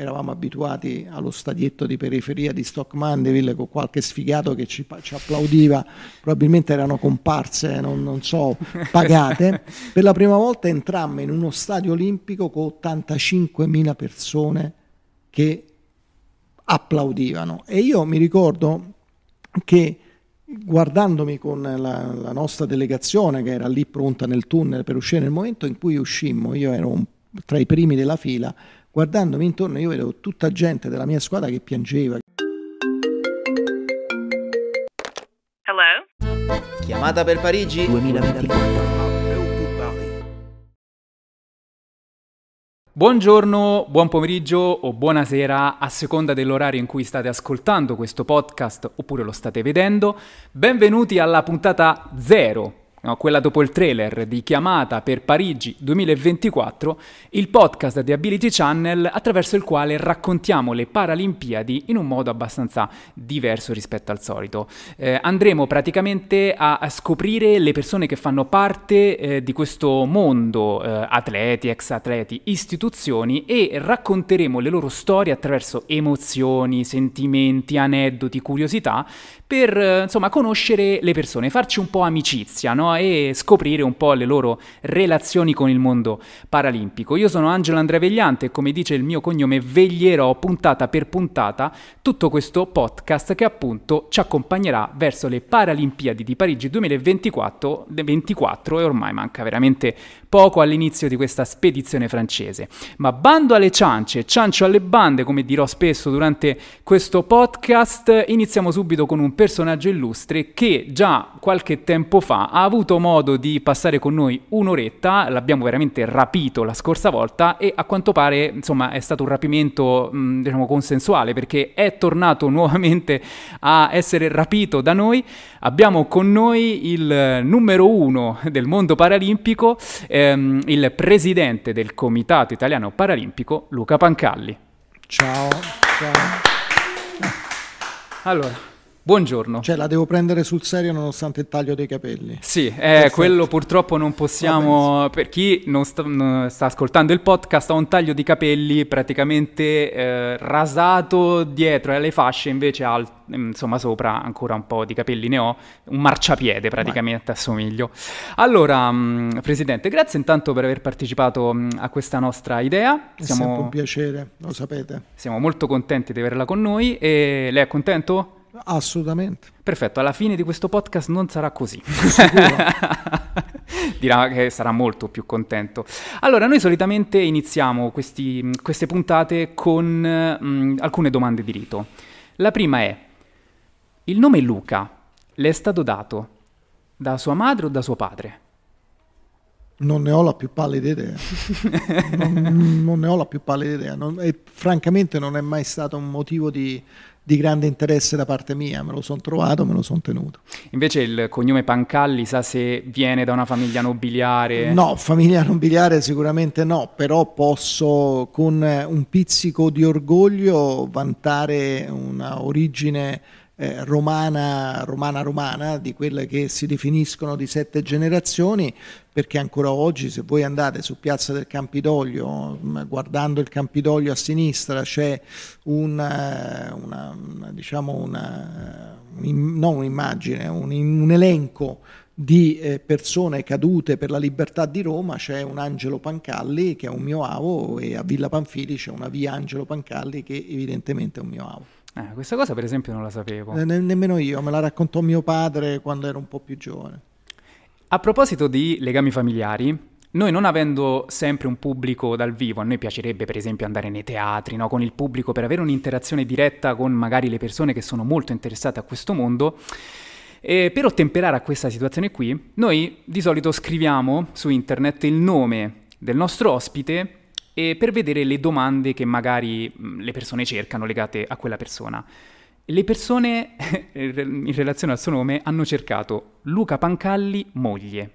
eravamo abituati allo stadietto di periferia di Stock Mandeville con qualche sfigato che ci, ci applaudiva, probabilmente erano comparse, eh, non, non so, pagate. per la prima volta entrammo in uno stadio olimpico con 85.000 persone che applaudivano. E io mi ricordo che guardandomi con la, la, nostra delegazione che era lì pronta nel tunnel per uscire nel momento in cui uscimmo, io ero un, tra i primi della fila, guardandomi intorno io vedo tutta gente della mia squadra che piangeva. Hello? Chiamata per Parigi 2024. Buongiorno, buon pomeriggio o buonasera a seconda dell'orario in cui state ascoltando questo podcast oppure lo state vedendo. Benvenuti alla puntata 0 no, quella dopo il trailer di Chiamata per Parigi 2024, il podcast di Ability Channel attraverso il quale raccontiamo le Paralimpiadi in un modo abbastanza diverso rispetto al solito. Eh, andremo praticamente a, a, scoprire le persone che fanno parte eh, di questo mondo, eh, atleti, ex atleti, istituzioni e racconteremo le loro storie attraverso emozioni, sentimenti, aneddoti, curiosità per insomma conoscere le persone, farci un po' amicizia no? e scoprire un po' le loro relazioni con il mondo paralimpico. Io sono Angelo Andrea Vegliante e come dice il mio cognome veglierò puntata per puntata tutto questo podcast che appunto ci accompagnerà verso le Paralimpiadi di Parigi 2024 24 e ormai manca veramente poco all'inizio di questa spedizione francese. Ma bando alle ciance, ciancio alle bande, come dirò spesso durante questo podcast, iniziamo subito con un personaggio illustre che già qualche tempo fa ha avuto modo di passare con noi un'oretta, l'abbiamo veramente rapito la scorsa volta e a quanto pare insomma è stato un rapimento mh, mm, diciamo consensuale perché è tornato nuovamente a essere rapito da noi. Abbiamo con noi il numero uno del mondo paralimpico, eh, ehm, il presidente del Comitato Italiano Paralimpico, Luca Pancalli. Ciao. ciao. Allora, Buongiorno. Cioè la devo prendere sul serio nonostante il taglio dei capelli. Sì, eh, quello purtroppo non possiamo, ah, per chi non sta, non sta, ascoltando il podcast, ha un taglio di capelli praticamente eh, rasato dietro alle fasce invece ha, mm, insomma sopra ancora un po' di capelli ne ho, un marciapiede praticamente Vai. assomiglio. Allora, mm, Presidente, grazie intanto per aver partecipato mm, a questa nostra idea. Siamo, è sempre un piacere, lo sapete. Siamo molto contenti di averla con noi e lei è contento? Assolutamente. Perfetto, alla fine di questo podcast non sarà così. Dirà che sarà molto più contento. Allora, noi solitamente iniziamo questi, queste puntate con mh, mm, alcune domande di rito. La prima è, il nome Luca le è stato dato da sua madre o da suo padre? Non ne ho la più pallida idea. non, non, ne ho la più pallida idea. Non, e, francamente non è mai stato un motivo di di grande interesse da parte mia, me lo sono trovato, me lo sono tenuto. Invece il cognome Pancalli sa se viene da una famiglia nobiliare? No, famiglia nobiliare sicuramente no, però posso con un pizzico di orgoglio vantare una origine eh, romana, romana romana, di quelle che si definiscono di sette generazioni, perché ancora oggi se voi andate su Piazza del Campidoglio, mm, guardando il Campidoglio a sinistra c'è una, eh, una, una, diciamo una un, non un'immagine, un, un elenco di eh, persone cadute per la libertà di Roma c'è un Angelo Pancalli che è un mio avo e a Villa Panfili c'è una via Angelo Pancalli che evidentemente è un mio avo. Eh, questa cosa per esempio non la sapevo. Eh, ne- nemmeno io, me la raccontò mio padre quando ero un po' più giovane. A proposito di legami familiari, noi non avendo sempre un pubblico dal vivo, a noi piacerebbe per esempio andare nei teatri, no? con il pubblico per avere un'interazione diretta con magari le persone che sono molto interessate a questo mondo. E per ottemperare a questa situazione qui, noi di solito scriviamo su internet il nome del nostro ospite e per vedere le domande che magari mm, le persone cercano legate a quella persona. Le persone, in relazione al suo nome, hanno cercato Luca Pancalli moglie.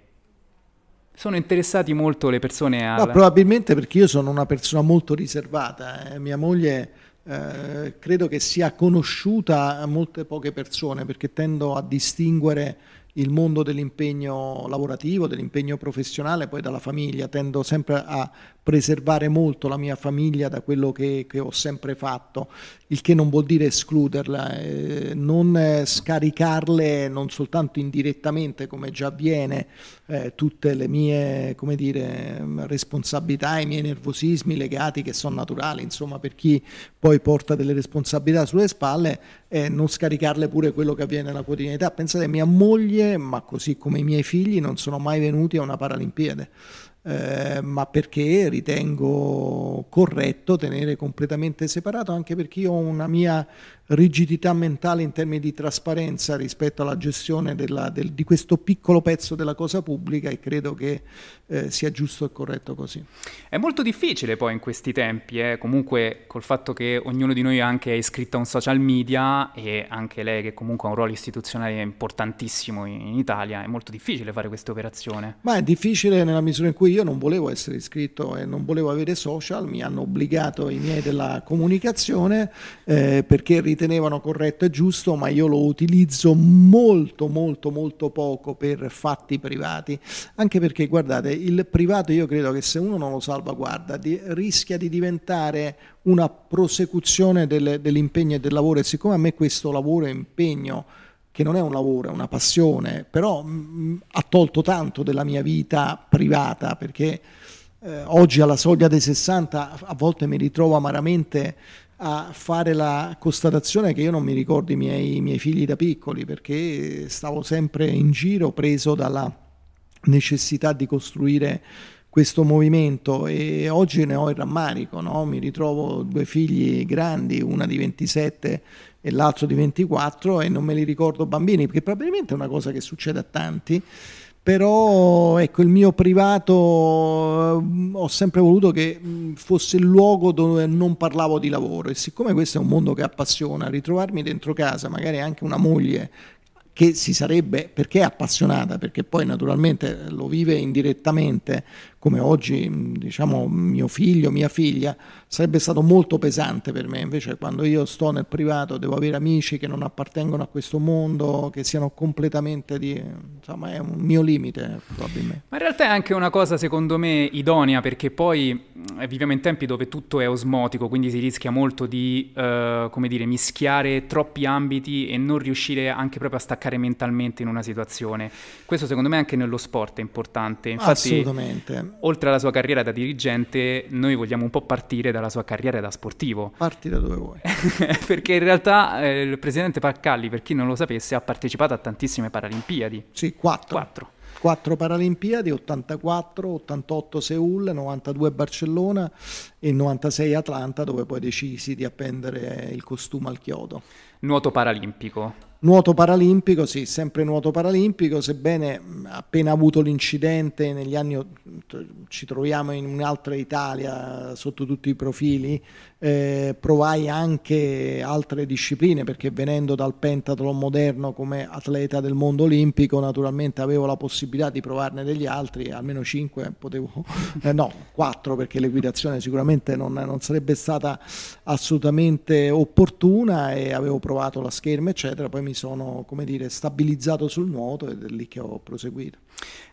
Sono interessati molto le persone a... Al... No, probabilmente perché io sono una persona molto riservata. Eh. Mia moglie eh, credo che sia conosciuta a molte poche persone perché tendo a distinguere il mondo dell'impegno lavorativo, dell'impegno professionale, poi dalla famiglia. Tendo sempre a preservare molto la mia famiglia da quello che, che ho sempre fatto, il che non vuol dire escluderla, eh, non eh, scaricarle non soltanto indirettamente come già avviene eh, tutte le mie dire, mm, responsabilità, i miei nervosismi legati che sono naturali, insomma per chi poi porta delle responsabilità sulle spalle, eh, non scaricarle pure quello che avviene nella quotidianità. Pensate, mia moglie, ma così come i miei figli, non sono mai venuti a una Paralimpiade eh, ma perché ritengo corretto tenere completamente separato anche perché io ho una mia rigidità mentale in termini di trasparenza rispetto alla gestione della, del, di questo piccolo pezzo della cosa pubblica e credo che eh, sia giusto e corretto così. È molto difficile poi in questi tempi, eh? comunque col fatto che ognuno di noi anche è iscritto a un social media e anche lei che comunque ha un ruolo istituzionale importantissimo in, in Italia, è molto difficile fare questa operazione. Ma è difficile nella misura in cui io non volevo essere iscritto e non volevo avere social, mi hanno obbligato i miei della comunicazione eh, perché ritenevano corretto e giusto, ma io lo utilizzo molto molto molto poco per fatti privati, anche perché guardate, il privato io credo che se uno non lo salvaguarda di, rischia di diventare una prosecuzione del, dell'impegno e del lavoro e siccome a me questo lavoro e impegno che non è un lavoro, è una passione, però mh, mm, mm, ha tolto tanto della mia vita privata perché eh, oggi alla soglia dei 60 a volte mi ritrovo amaramente a fare la constatazione che io non mi ricordo i miei, i miei figli da piccoli perché stavo sempre in giro preso dalla necessità di costruire questo movimento e oggi ne ho il rammarico, no? mi ritrovo due figli grandi, una di 27 e l'altro di 24 e non me li ricordo bambini, perché probabilmente è una cosa che succede a tanti però ecco il mio privato eh, ho sempre voluto che mm, fosse il luogo dove non parlavo di lavoro e siccome questo è un mondo che appassiona ritrovarmi dentro casa magari anche una moglie che si sarebbe perché è appassionata perché poi naturalmente lo vive indirettamente come oggi mm, diciamo mio figlio, mia figlia, sarebbe stato molto pesante per me. Invece quando io sto nel privato devo avere amici che non appartengono a questo mondo, che siano completamente di... insomma è un mio limite probabilmente. Ma in realtà è anche una cosa secondo me idonea perché poi mm, eh, viviamo in tempi dove tutto è osmotico, quindi si rischia molto di, eh, come dire, mischiare troppi ambiti e non riuscire anche proprio a staccare mentalmente in una situazione. Questo secondo me anche nello sport è importante. Infatti, Assolutamente oltre alla sua carriera da dirigente, noi vogliamo un po' partire dalla sua carriera da sportivo. Parti da dove vuoi. Perché in realtà eh, il presidente Paccalli, per chi non lo sapesse, ha partecipato a tantissime Paralimpiadi. Sì, quattro. Quattro. 4 Paralimpiadi, 84, 88 Seul, 92 Barcellona e 96 Atlanta dove poi decisi di appendere il costume al chiodo. Nuoto paralimpico. Nuoto paralimpico, sì, sempre nuoto paralimpico, sebbene appena avuto l'incidente negli anni ci troviamo in un'altra Italia sotto tutti i profili, eh, provai anche altre discipline perché venendo dal pentathlon moderno come atleta del mondo olimpico naturalmente avevo la possibilità di provarne degli altri, almeno 5 potevo, eh, no 4 perché l'equitazione sicuramente non, non sarebbe stata assolutamente opportuna e avevo provato la scherma eccetera, poi mi sono come dire stabilizzato sul nuoto ed è lì che ho proseguito.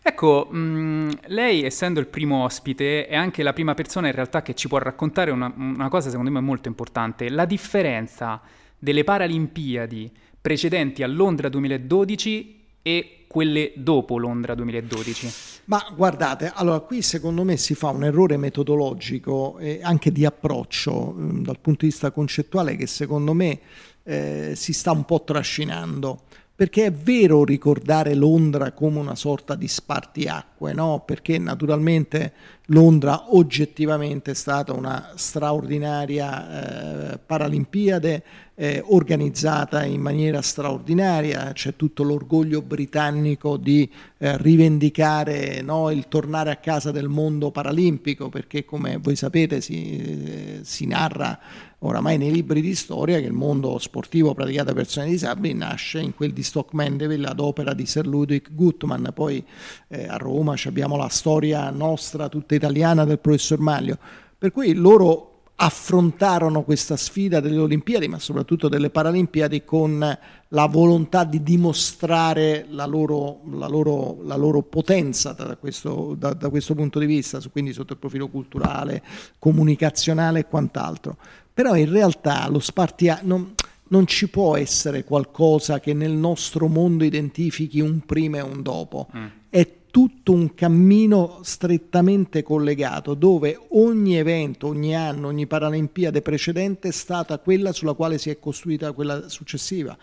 Ecco, mh, mm, lei essendo il primo ospite è anche la prima persona in realtà che ci può raccontare una, una cosa secondo me è molto importante, la differenza delle Paralimpiadi precedenti a Londra 2012 e quelle dopo Londra 2012? Ma guardate, allora qui secondo me si fa un errore metodologico e anche di approccio mm, dal punto di vista concettuale che secondo me eh, si sta un po' trascinando perché è vero ricordare Londra come una sorta di spartiacque, no? perché naturalmente Londra oggettivamente è stata una straordinaria eh, Paralimpiade, eh, organizzata in maniera straordinaria, c'è tutto l'orgoglio britannico di eh, rivendicare no, il tornare a casa del mondo paralimpico, perché come voi sapete si, eh, si narra oramai nei libri di storia che il mondo sportivo praticato da persone disabili nasce in quel di Stock Mandeville ad opera di Sir Ludwig Gutmann. Poi eh, a Roma abbiamo la storia nostra tutta italiana del professor Maglio. Per cui loro affrontarono questa sfida delle Olimpiadi, ma soprattutto delle Paralimpiadi, con la volontà di dimostrare la loro, la loro, la loro potenza da questo, da, da questo, punto di vista, quindi sotto il profilo culturale, comunicazionale e quant'altro. Però in realtà lo Spartia... Non, non ci può essere qualcosa che nel nostro mondo identifichi un prima e un dopo. Mm tutto un cammino strettamente collegato dove ogni evento, ogni anno, ogni Paralimpiade precedente è stata quella sulla quale si è costruita quella successiva.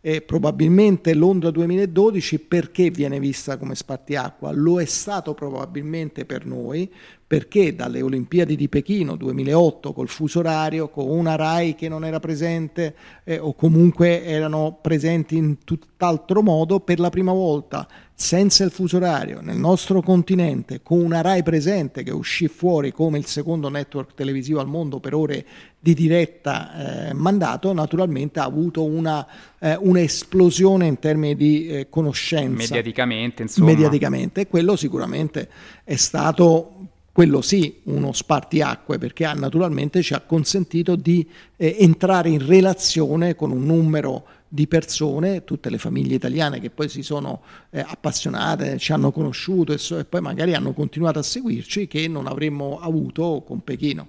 E probabilmente Londra 2012 perché viene vista come spartiacqua? Lo è stato probabilmente per noi, perché dalle Olimpiadi di Pechino 2008 col fuso orario, con una RAI che non era presente eh, o comunque erano presenti in tutt'altro modo, per la prima volta senza il fuso orario nel nostro continente, con una RAI presente che uscì fuori come il secondo network televisivo al mondo per ore di diretta eh, mandato, naturalmente ha avuto una, eh, un'esplosione in termini di eh, conoscenza. Mediaticamente, insomma. Mediaticamente, quello sicuramente è stato quello sì uno spartiacque perché ha, naturalmente ci ha consentito di eh, entrare in relazione con un numero di persone, tutte le famiglie italiane che poi si sono eh, appassionate, ci hanno conosciuto e, so, e poi magari hanno continuato a seguirci che non avremmo avuto con Pechino.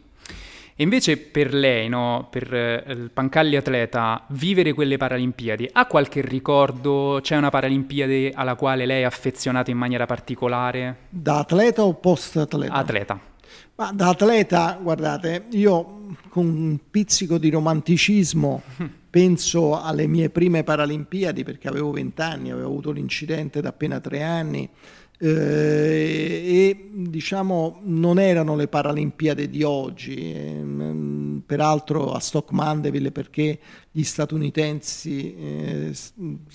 E invece per lei, no? per eh, il Pancalli atleta, vivere quelle Paralimpiadi, ha qualche ricordo? C'è una Paralimpiade alla quale lei è affezionata in maniera particolare? Da atleta o post-atleta? Atleta. Ma da atleta, guardate, io con un pizzico di romanticismo penso alle mie prime Paralimpiadi perché avevo 20 anni, avevo avuto l'incidente da appena tre anni eh, e diciamo non erano le Paralimpiadi di oggi, eh, peraltro a Stock Mandeville perché gli statunitensi, eh,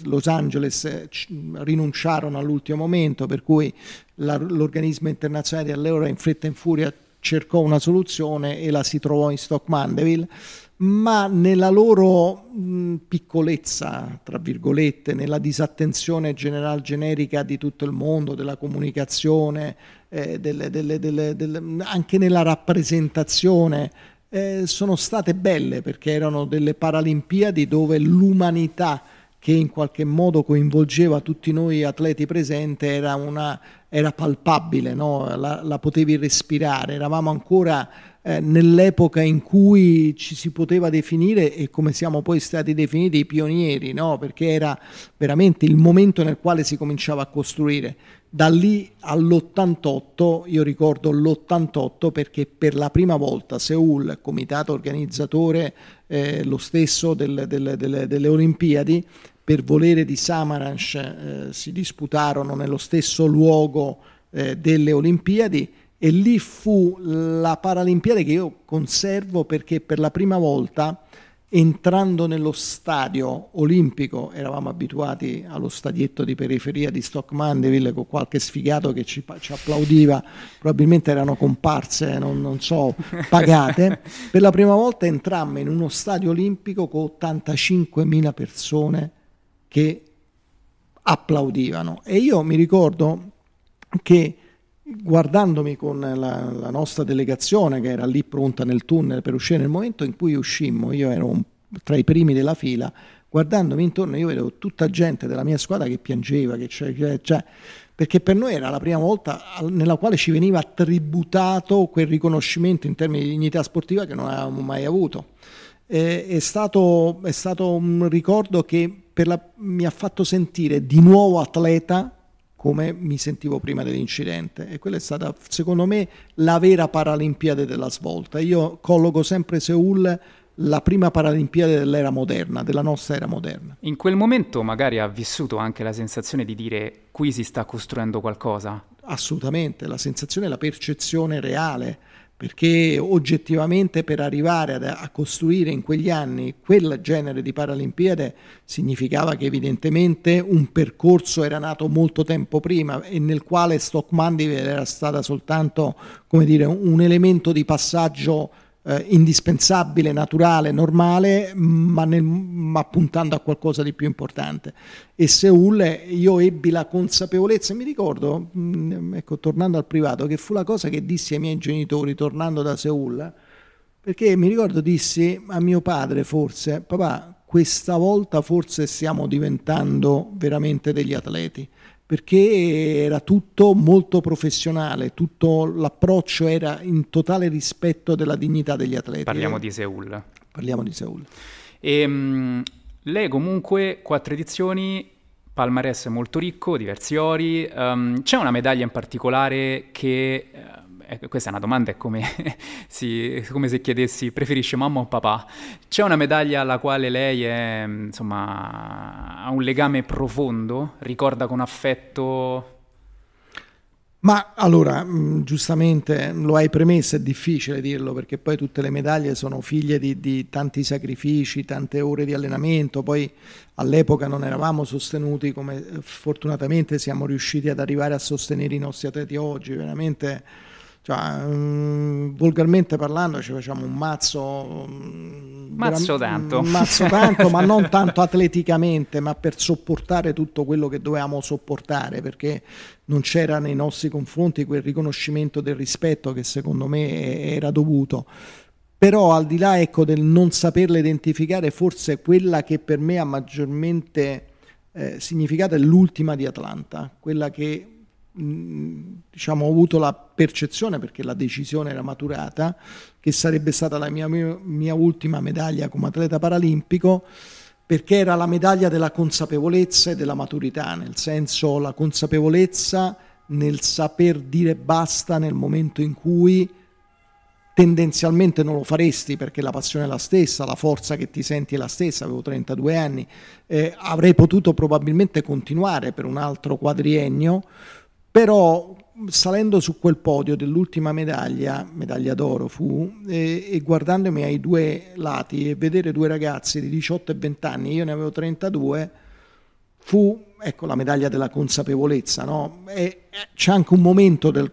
Los Angeles eh, rinunciarono all'ultimo momento, per cui la, l'organismo internazionale di allora in fretta e in furia cercò una soluzione e la si trovò in Stock Mandeville ma nella loro mh, piccolezza, tra virgolette, nella disattenzione general generica di tutto il mondo, della comunicazione, eh, delle, delle, delle, anche nella rappresentazione, eh, sono state belle perché erano delle Paralimpiadi dove l'umanità che in qualche modo coinvolgeva tutti noi atleti presenti era, una, era palpabile, no? la, la potevi respirare, eravamo ancora eh, nell'epoca in cui ci si poteva definire e come siamo poi stati definiti i pionieri, no? perché era veramente il momento nel quale si cominciava a costruire. Da lì all'88, io ricordo l'88 perché per la prima volta Seul, comitato organizzatore eh, lo stesso del, del, del, delle Olimpiadi, per volere di Samaranch eh, si disputarono nello stesso luogo eh, delle Olimpiadi e lì fu la Paralimpiade che io conservo perché per la prima volta entrando nello stadio olimpico, eravamo abituati allo stadietto di periferia di Stock Mandeville con qualche sfigato che ci, ci applaudiva, probabilmente erano comparse, non, non so, pagate, per la prima volta entrammo in uno stadio olimpico con 85.000 persone che applaudivano e io mi ricordo che guardandomi con la, la, nostra delegazione che era lì pronta nel tunnel per uscire, nel momento in cui uscimmo, io ero un, tra i primi della fila, guardandomi intorno io vedevo tutta gente della mia squadra che piangeva, che cioè, cioè, perché per noi era la prima volta nella quale ci veniva tributato quel riconoscimento in termini di dignità sportiva che non avevamo mai avuto. Eh, è, stato, è stato un ricordo che la, mi ha fatto sentire di nuovo atleta come mi sentivo prima dell'incidente e quella è stata secondo me la vera Paralimpiade della svolta. Io colloco sempre Seul la prima Paralimpiade dell'era moderna, della nostra era moderna. In quel momento magari ha vissuto anche la sensazione di dire qui si sta costruendo qualcosa. Assolutamente, la sensazione, la percezione reale perché oggettivamente per arrivare ad, a costruire in quegli anni quel genere di Paralimpiade significava che evidentemente un percorso era nato molto tempo prima e nel quale Stockmandi era stata soltanto dire, un elemento di passaggio eh, indispensabile, naturale, normale, ma, nel, ma, puntando a qualcosa di più importante. E Seul io ebbi la consapevolezza, mi ricordo, mh, mm, ecco, tornando al privato, che fu la cosa che dissi ai miei genitori tornando da Seul, perché mi ricordo dissi a mio padre forse, papà, questa volta forse stiamo diventando veramente degli atleti perché era tutto molto professionale, tutto l'approccio era in totale rispetto della dignità degli atleti. Parliamo di Seul. Parliamo di Seul. E, ehm, lei comunque quattro edizioni, palmarès molto ricco, diversi ori, um, c'è una medaglia in particolare che eh, eh, questa è una domanda, è come, sì, come, se chiedessi preferisce mamma o papà. C'è una medaglia alla quale lei è, insomma, ha un legame profondo, ricorda con affetto... Ma allora, mm, giustamente lo hai premesso, è difficile dirlo perché poi tutte le medaglie sono figlie di, di, tanti sacrifici, tante ore di allenamento, poi all'epoca non eravamo sostenuti come eh, fortunatamente siamo riusciti ad arrivare a sostenere i nostri atleti oggi, veramente cioè, um, volgarmente parlando ci facciamo un mazzo... Um, mazzo tanto. mazzo tanto, ma non tanto atleticamente, ma per sopportare tutto quello che dovevamo sopportare, perché non c'era nei nostri confronti quel riconoscimento del rispetto che secondo me era dovuto però al di là ecco, del non saperla identificare, forse quella che per me ha maggiormente eh, significato è l'ultima di Atlanta, quella che diciamo, ho avuto la percezione, perché la decisione era maturata, che sarebbe stata la mia, mia ultima medaglia come atleta paralimpico, perché era la medaglia della consapevolezza e della maturità, nel senso la consapevolezza nel saper dire basta nel momento in cui tendenzialmente non lo faresti perché la passione è la stessa, la forza che ti senti è la stessa, avevo 32 anni, eh, avrei potuto probabilmente continuare per un altro quadriennio, però salendo su quel podio dell'ultima medaglia, medaglia d'oro fu, e, e, guardandomi ai due lati e vedere due ragazzi di 18 e 20 anni, io ne avevo 32, fu ecco, la medaglia della consapevolezza. No? E, c'è anche un momento del...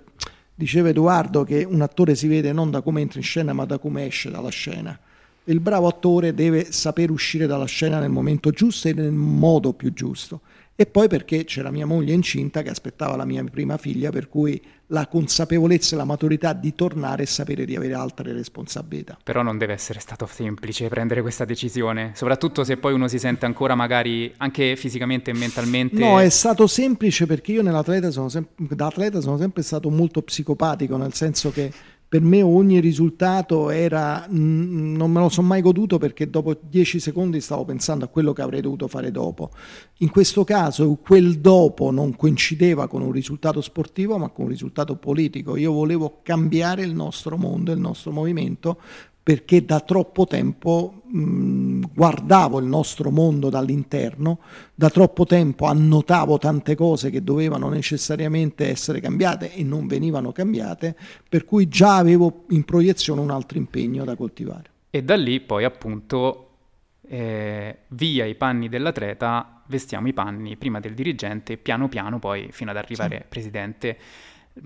Diceva Edoardo che un attore si vede non da come entra in scena ma da come esce dalla scena. Il bravo attore deve saper uscire dalla scena nel momento giusto e nel modo più giusto e poi perché c'era mia moglie incinta che aspettava la mia prima figlia, per cui la consapevolezza e la maturità di tornare e sapere di avere altre responsabilità. Però non deve essere stato semplice prendere questa decisione, soprattutto se poi uno si sente ancora magari anche fisicamente e mentalmente. No, è stato semplice perché io nell'atleta sono da atleta sono sempre stato molto psicopatico, nel senso che per me ogni risultato era, mh, mm, non me lo sono mai goduto perché dopo dieci secondi stavo pensando a quello che avrei dovuto fare dopo. In questo caso quel dopo non coincideva con un risultato sportivo ma con un risultato politico. Io volevo cambiare il nostro mondo, il nostro movimento perché da troppo tempo mh, guardavo il nostro mondo dall'interno, da troppo tempo annotavo tante cose che dovevano necessariamente essere cambiate e non venivano cambiate, per cui già avevo in proiezione un altro impegno da coltivare. E da lì poi appunto eh, via i panni dell'atleta, vestiamo i panni prima del dirigente, piano piano poi fino ad arrivare sì. presidente.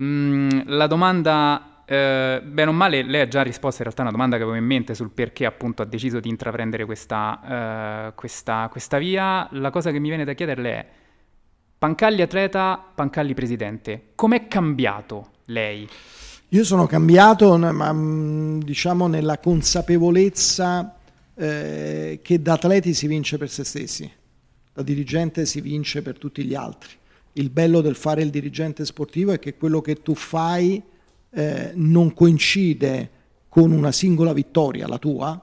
Mm, la domanda eh, bene o male, lei ha già risposto in realtà a una domanda che avevo in mente sul perché appunto ha deciso di intraprendere questa, eh, questa, questa via. La cosa che mi viene da chiederle è, Pancalli atleta, Pancalli presidente, com'è cambiato lei? Io sono cambiato, ma mm, diciamo nella consapevolezza eh, che da atleti si vince per se stessi, da dirigente si vince per tutti gli altri. Il bello del fare il dirigente sportivo è che quello che tu fai eh, non coincide con una singola vittoria, la tua,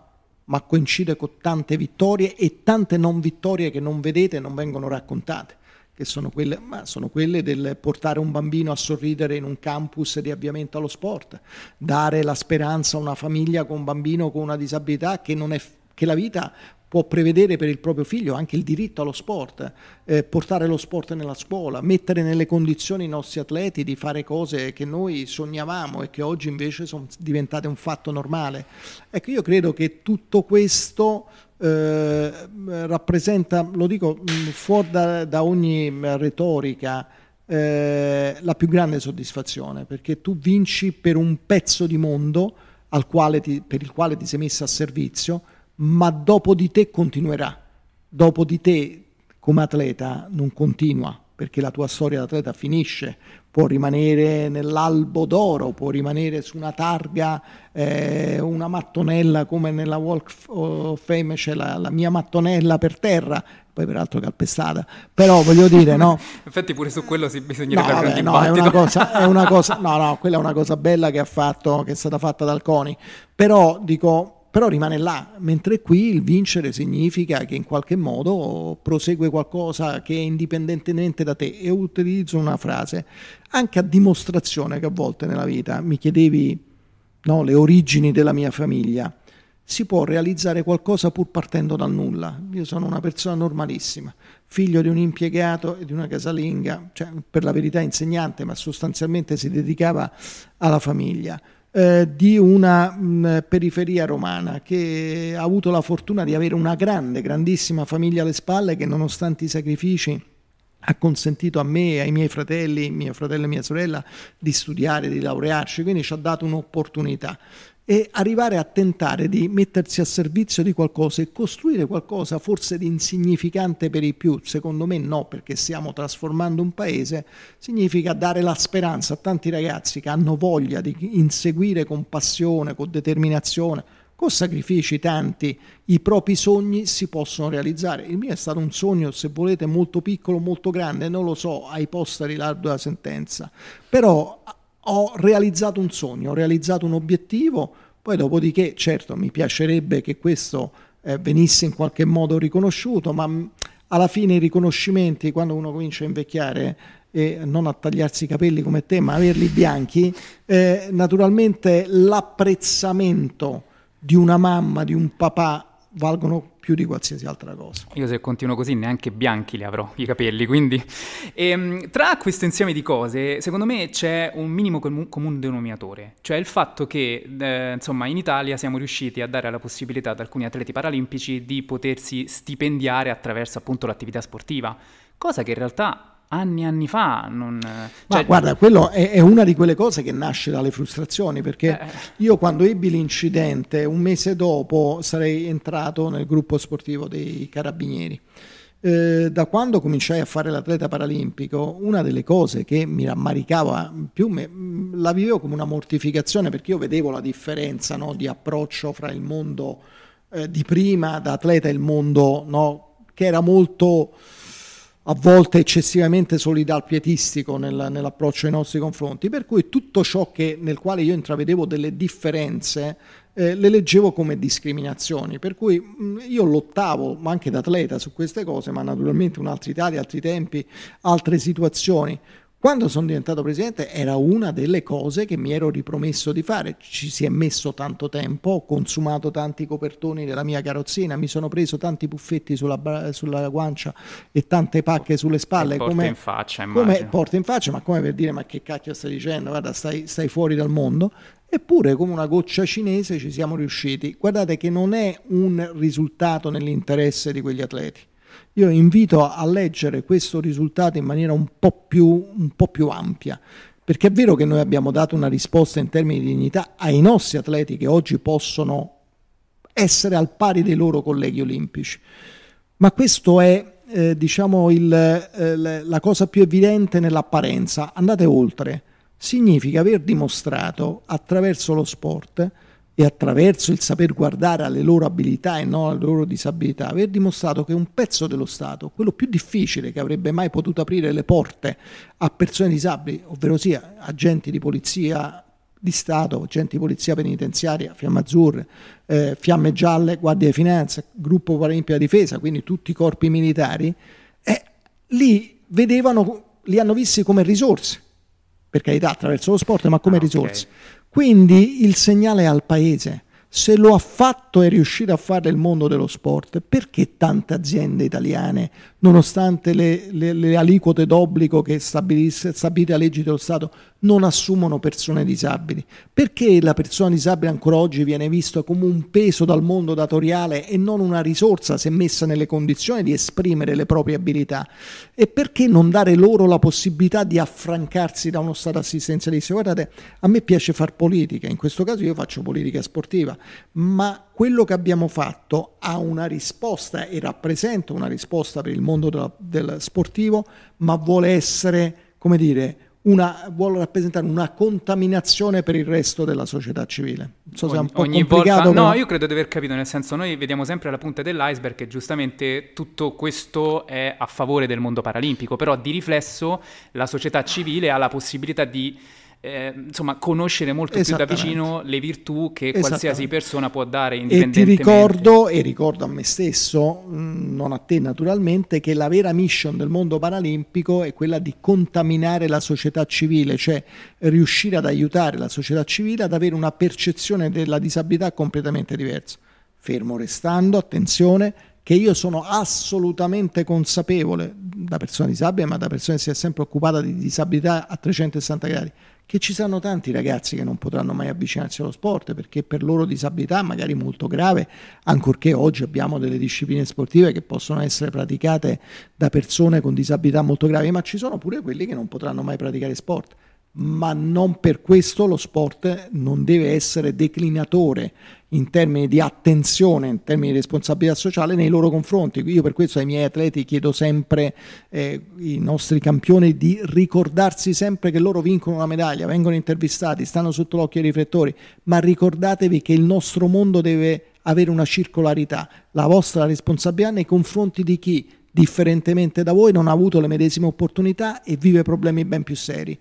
ma coincide con tante vittorie e tante non vittorie che non vedete e non vengono raccontate, che sono quelle, sono quelle, del portare un bambino a sorridere in un campus di avviamento allo sport, dare la speranza a una famiglia con un bambino con una disabilità che, è, che la vita può prevedere per il proprio figlio anche il diritto allo sport, eh, portare lo sport nella scuola, mettere nelle condizioni i nostri atleti di fare cose che noi sognavamo e che oggi invece sono diventate un fatto normale. Ecco, io credo che tutto questo eh, rappresenta, lo dico mm, fuori da, da ogni retorica, eh, la più grande soddisfazione, perché tu vinci per un pezzo di mondo ti, per il quale ti sei messo a servizio ma dopo di te continuerà. Dopo di te come atleta non continua, perché la tua storia atleta finisce, può rimanere nell'albo d'oro, può rimanere su una targa, eh, una mattonella come nella Walk of Fame c'è la, la, mia mattonella per terra, poi peraltro calpestata, però voglio dire no... Infatti pure su quello si bisognerebbe no, vabbè, no, è una cosa, no, no, quella è una cosa bella che ha fatto, che è stata fatta dal CONI, però dico però rimane là, mentre qui il vincere significa che in qualche modo prosegue qualcosa che è indipendentemente da te e utilizzo una frase anche a dimostrazione che a volte nella vita mi chiedevi no, le origini della mia famiglia, si può realizzare qualcosa pur partendo dal nulla. Io sono una persona normalissima, figlio di un impiegato e di una casalinga, cioè per la verità insegnante, ma sostanzialmente si dedicava alla famiglia eh, di una mh, periferia romana che ha avuto la fortuna di avere una grande, grandissima famiglia alle spalle che nonostante i sacrifici ha consentito a me e ai miei fratelli, mio fratello e mia sorella, di studiare, di laurearci, quindi ci ha dato un'opportunità e arrivare a tentare di mettersi a servizio di qualcosa e costruire qualcosa forse di insignificante per i più, secondo me no, perché stiamo trasformando un paese, significa dare la speranza a tanti ragazzi che hanno voglia di inseguire con passione, con determinazione, con sacrifici tanti i propri sogni si possono realizzare. Il mio è stato un sogno, se volete, molto piccolo, molto grande, non lo so, ai posteri lardo la sentenza, però ho realizzato un sogno, ho realizzato un obiettivo, poi dopodiché certo mi piacerebbe che questo eh, venisse in qualche modo riconosciuto, ma mm, alla fine i riconoscimenti quando uno comincia a invecchiare e non a tagliarsi i capelli come te, ma averli bianchi, eh, naturalmente l'apprezzamento di una mamma, di un papà valgono più di qualsiasi altra cosa. Io se continuo così neanche bianchi li avrò i capelli, quindi... E, ehm, tra questo insieme di cose, secondo me c'è un minimo comune denominatore, cioè il fatto che, eh, insomma, in Italia siamo riusciti a dare la possibilità ad alcuni atleti paralimpici di potersi stipendiare attraverso appunto l'attività sportiva, cosa che in realtà anni e anni fa. Non, eh, Ma cioè guarda, quello è, è, una di quelle cose che nasce dalle frustrazioni, perché eh. io quando ebbi l'incidente, un mese dopo sarei entrato nel gruppo sportivo dei carabinieri. Eh, da quando cominciai a fare l'atleta paralimpico, una delle cose che mi rammaricava più me, la vivevo come una mortificazione perché io vedevo la differenza no, di approccio fra il mondo eh, di prima da atleta e il mondo no, che era molto a volte eccessivamente solidalpietistico nel, nell'approccio ai nostri confronti, per cui tutto ciò che, nel quale io intravedevo delle differenze eh, le leggevo come discriminazioni, per cui mh, io lottavo, ma anche da atleta, su queste cose, ma naturalmente un'altra Italia, altri tempi, altre situazioni. Quando sono diventato presidente era una delle cose che mi ero ripromesso di fare, ci si è messo tanto tempo, ho consumato tanti copertoni della mia carrozzina, mi sono preso tanti puffetti sulla, sulla guancia e tante pacche sulle spalle. Porta come, in faccia, Come, porte in faccia, ma come per dire ma che cacchio stai dicendo, guarda stai, stai fuori dal mondo. Eppure come una goccia cinese ci siamo riusciti. Guardate che non è un risultato nell'interesse di quegli atleti io invito a leggere questo risultato in maniera un po' più, un po più ampia, perché è vero che noi abbiamo dato una risposta in termini di dignità ai nostri atleti che oggi possono essere al pari dei loro colleghi olimpici, ma questo è eh, diciamo il, eh, la cosa più evidente nell'apparenza, andate oltre, significa aver dimostrato attraverso lo sport e attraverso il saper guardare alle loro abilità e non alle loro disabilità, aver dimostrato che un pezzo dello Stato, quello più difficile che avrebbe mai potuto aprire le porte a persone disabili, ovvero sia agenti di polizia di Stato, agenti di polizia penitenziaria, fiamme azzurre, eh, fiamme gialle, guardie di finanza, gruppo paralimpia difesa, quindi tutti i corpi militari, eh, li vedevano, li hanno visti come risorse, per carità attraverso lo sport, ma come ah, risorse. Okay quindi il segnale è al paese. Se lo ha fatto e è riuscito a fare il mondo dello sport, perché tante aziende italiane, nonostante le, le, le aliquote d'obbligo che stabilite, la legge dello Stato, non assumono persone disabili. Perché la persona disabile ancora oggi viene vista come un peso dal mondo datoriale e non una risorsa se messa nelle condizioni di esprimere le proprie abilità? E perché non dare loro la possibilità di affrancarsi da uno stato assistenzialista? Guardate, a me piace far politica, in questo caso io faccio politica sportiva, ma quello che abbiamo fatto ha una risposta e rappresenta una risposta per il mondo del sportivo, ma vuole essere, come dire, una, vuole rappresentare una contaminazione per il resto della società civile. Non so se è un po' complicato. Volta, no, io credo di aver capito, nel senso noi vediamo sempre la punta dell'iceberg e giustamente tutto questo è a favore del mondo paralimpico, però di riflesso la società civile ha la possibilità di eh, insomma, conoscere molto più da vicino le virtù che qualsiasi persona può dare indipendentemente. E ti ricordo, e ricordo a me stesso, mm, non a te naturalmente, che la vera mission del mondo paralimpico è quella di contaminare la società civile, cioè riuscire ad aiutare la società civile ad avere una percezione della disabilità completamente diversa. Fermo restando, attenzione, che io sono assolutamente consapevole, da persona disabile, ma da persona che si è sempre occupata di disabilità a 360 gradi, che ci saranno tanti ragazzi che non potranno mai avvicinarsi allo sport perché per loro disabilità magari molto grave, ancorché oggi abbiamo delle discipline sportive che possono essere praticate da persone con disabilità molto gravi, ma ci sono pure quelli che non potranno mai praticare sport ma non per questo lo sport non deve essere declinatore in termini di attenzione, in termini di responsabilità sociale nei loro confronti. Io per questo ai miei atleti chiedo sempre, eh, i nostri campioni, di ricordarsi sempre che loro vincono una medaglia, vengono intervistati, stanno sotto l'occhio ai riflettori, ma ricordatevi che il nostro mondo deve avere una circolarità, la vostra responsabilità nei confronti di chi differentemente da voi non ha avuto le medesime opportunità e vive problemi ben più seri.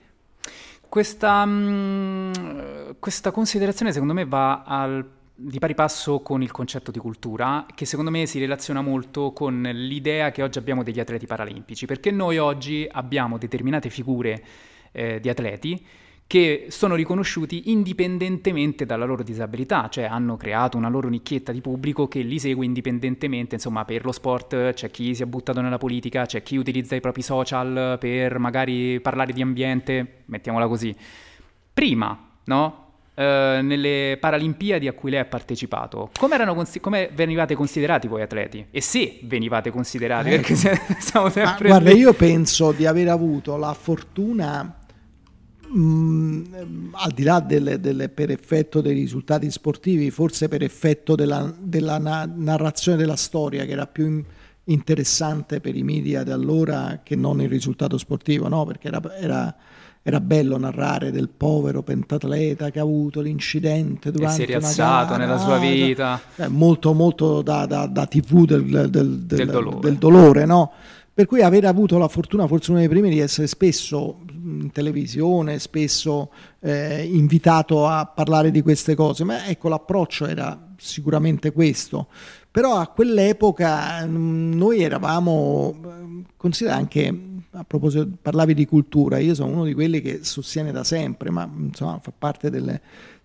Questa, mh, mm, questa considerazione secondo me va al, di pari passo con il concetto di cultura, che secondo me si relaziona molto con l'idea che oggi abbiamo degli atleti paralimpici, perché noi oggi abbiamo determinate figure eh, di atleti che sono riconosciuti indipendentemente dalla loro disabilità, cioè hanno creato una loro nicchietta di pubblico che li segue indipendentemente, insomma per lo sport c'è chi si è buttato nella politica, c'è chi utilizza i propri social per magari parlare di ambiente, mettiamola così. Prima, no? Eh, nelle Paralimpiadi a cui lei ha partecipato, come, consi- come venivate considerati voi atleti? E se venivate considerati? Eh. Perché siamo sempre... Ah, guarda, lì. io penso di aver avuto la fortuna mh, mm, al di là delle, delle, per effetto dei risultati sportivi, forse per effetto della, della na narrazione della storia che era più in interessante per i media di allora che non il risultato sportivo, no? perché era, era, era, bello narrare del povero pentatleta che ha avuto l'incidente durante e si è rialzato nella sua eh, cioè, vita. Eh, molto molto da, da, da tv del, del, del, del dolore, del dolore no? Per cui avere avuto la fortuna, forse uno dei primi, di essere spesso in televisione, spesso eh, invitato a parlare di queste cose, ma ecco l'approccio era sicuramente questo. Però a quell'epoca mm, noi eravamo, eh, considera anche a proposito, parlavi di cultura, io sono uno di quelli che sostiene da sempre, ma insomma fa parte delle,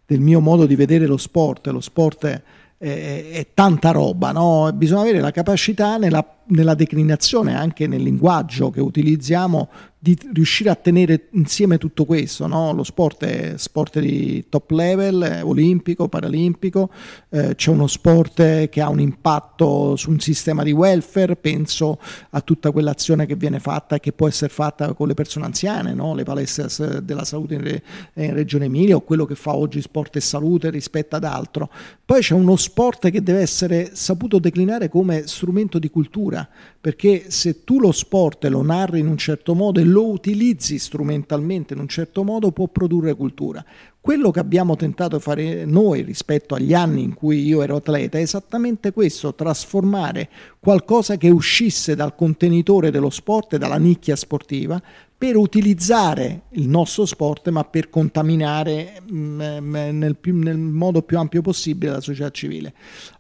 del mio modo di vedere lo sport, lo sport è, è, è tanta roba, no? bisogna avere la capacità nella, nella declinazione anche nel linguaggio che utilizziamo di riuscire a tenere insieme tutto questo, no? lo sport è sport di top level, olimpico, paralimpico, eh, c'è uno sport che ha un impatto su un sistema di welfare, penso a tutta quell'azione che viene fatta e che può essere fatta con le persone anziane, no? le palestre della salute in, Re, in, Regione Emilia o quello che fa oggi sport e salute rispetto ad altro. Poi c'è uno sport che deve essere saputo declinare come strumento di cultura, perché se tu lo sport lo narri in un certo modo e lo utilizzi strumentalmente in un certo modo può produrre cultura. Quello che abbiamo tentato di fare noi rispetto agli anni in cui io ero atleta è esattamente questo, trasformare qualcosa che uscisse dal contenitore dello sport e dalla nicchia sportiva per utilizzare il nostro sport, ma per contaminare mh, mm, mm, nel, più, nel, modo più ampio possibile la società civile.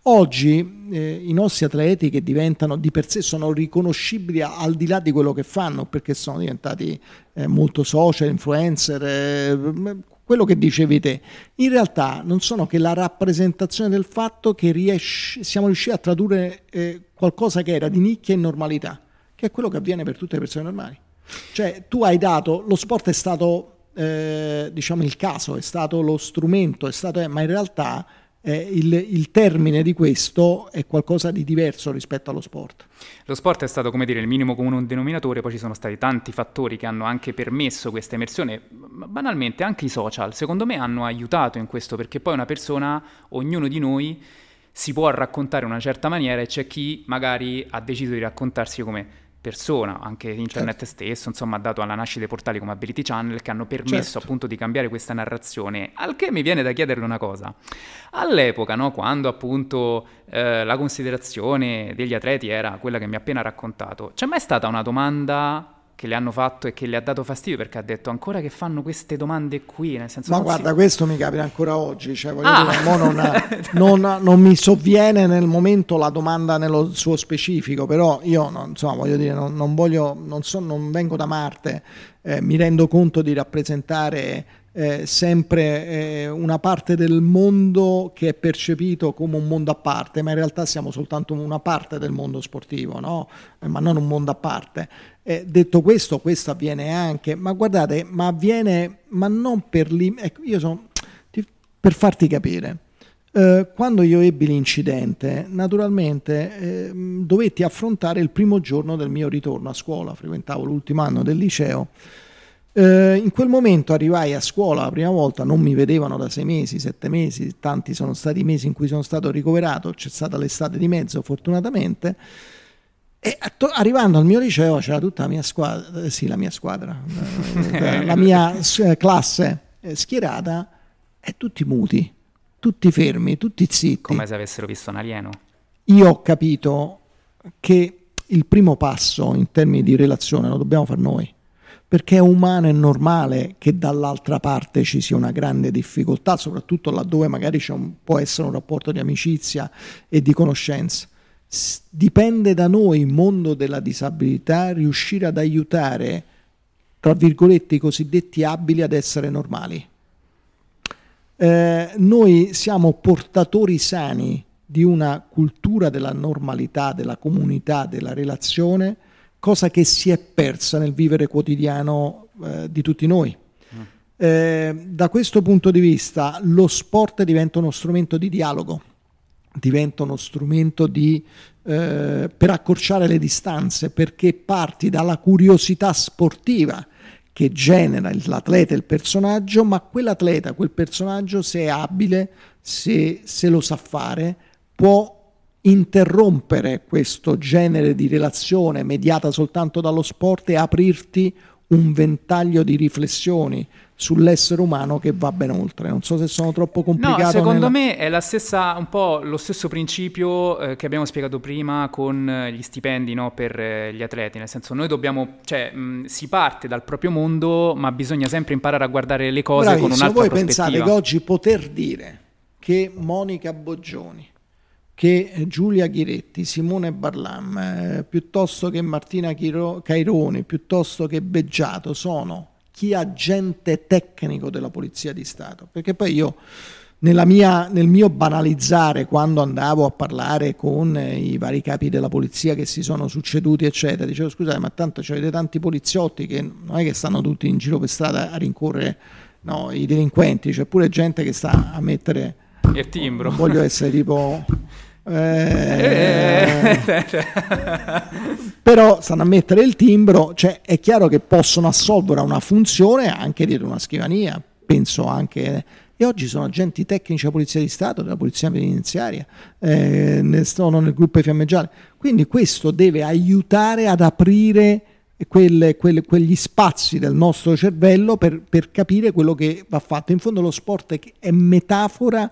Oggi eh, i nostri atleti che diventano di per sé sono riconoscibili al di là di quello che fanno, perché sono diventati eh, molto social, influencer, eh, mm, quello che dicevi te, in realtà non sono che la rappresentazione del fatto che riesci, siamo riusciti a tradurre eh, qualcosa che era di nicchia in normalità, che è quello che avviene per tutte le persone normali. Cioè tu hai dato, lo sport è stato eh, diciamo il caso, è stato lo strumento, stato, eh, ma in realtà eh, il, il, termine di questo è qualcosa di diverso rispetto allo sport. Lo sport è stato, come dire, il minimo comune denominatore, poi ci sono stati tanti fattori che hanno anche permesso questa emersione, banalmente anche i social, secondo me hanno aiutato in questo, perché poi una persona, ognuno di noi, si può raccontare in una certa maniera e c'è chi magari ha deciso di raccontarsi come persona, anche internet certo. stesso, insomma, ha dato alla nascita dei portali come Ability Channel che hanno permesso certo. appunto di cambiare questa narrazione. Al che mi viene da chiederle una cosa. All'epoca, no, quando appunto eh, la considerazione degli atleti era quella che mi ha appena raccontato, c'è mai stata una domanda che le hanno fatto e che le ha dato fastidio perché ha detto ancora che fanno queste domande qui nel senso ma guarda si... questo mi capita ancora oggi cioè voglio ah. dire non, non, non, mi sovviene nel momento la domanda nello suo specifico però io non, insomma voglio dire non, non voglio non, so, non vengo da Marte eh, mi rendo conto di rappresentare eh, sempre eh, una parte del mondo che è percepito come un mondo a parte, ma in realtà siamo soltanto una parte del mondo sportivo, no? eh, ma non un mondo a parte. detto questo, questo avviene anche, ma guardate, ma avviene, ma non per lì, ecco, io sono, ti, per farti capire, eh, quando io ebbi l'incidente, naturalmente ehm, dovetti affrontare il primo giorno del mio ritorno a scuola, frequentavo l'ultimo anno del liceo, eh, in quel momento arrivai a scuola la prima volta, non mi vedevano da sei mesi, sette mesi, tanti sono stati i mesi in cui sono stato ricoverato, c'è stata l'estate di mezzo fortunatamente. E arrivando al mio liceo c'era tutta la mia squadra, eh, sì, la mia squadra, eh, la mia eh, classe eh, schierata e tutti muti, tutti fermi, tutti zitti. Come se avessero visto un alieno. Io ho capito che il primo passo in termini di relazione lo dobbiamo fare noi perché è umano e normale che dall'altra parte ci sia una grande difficoltà, soprattutto laddove magari un, può essere un rapporto di amicizia e di conoscenza. S dipende da noi, mondo della disabilità, riuscire ad aiutare, tra virgolette, i cosiddetti abili ad essere normali. Eh, noi siamo portatori sani di una cultura della normalità, della comunità, della relazione cosa che si è persa nel vivere quotidiano eh, di tutti noi. Mm. Eh, da questo punto di vista lo sport diventa uno strumento di dialogo, diventa uno strumento di, eh, per accorciare le distanze, perché parti dalla curiosità sportiva che genera l'atleta e il personaggio, ma quell'atleta, quel personaggio, se è abile, se, se lo sa fare, può interrompere questo genere di relazione mediata soltanto dallo sport e aprirti un ventaglio di riflessioni sull'essere umano che va ben oltre. Non so se sono troppo complicato. No, secondo nella... me è la stessa, un po' lo stesso principio eh, che abbiamo spiegato prima con eh, gli stipendi no, per eh, gli atleti, nel senso noi dobbiamo, cioè mh, mm, si parte dal proprio mondo, ma bisogna sempre imparare a guardare le cose Bravissimo, con un'altra voi prospettiva. Voi pensate che oggi poter dire che Monica Boggioni che eh, Giulia Ghiretti, Simone Barlam, eh, piuttosto che Martina Chiro, Caironi, piuttosto che Beggiato, sono chi agente tecnico della Polizia di Stato. Perché poi io, mia, nel mio banalizzare, quando andavo a parlare con eh, i vari capi della Polizia che si sono succeduti, eccetera, dicevo scusate, ma tanto avete tanti poliziotti che non è che stanno tutti in giro per strada a rincorrere no, i delinquenti, c'è pure gente che sta a mettere... Il timbro. Voglio essere tipo Eh. però stanno a mettere il timbro, cioè è chiaro che possono assolvere una funzione anche dietro una scrivania, penso anche... E oggi sono agenti tecnici della Polizia di Stato, della Polizia Penitenziaria, eh, sono nel gruppo fiammeggiare. Quindi questo deve aiutare ad aprire quelle, quelle, quegli spazi del nostro cervello per, per capire quello che va fatto. In fondo lo sport è metafora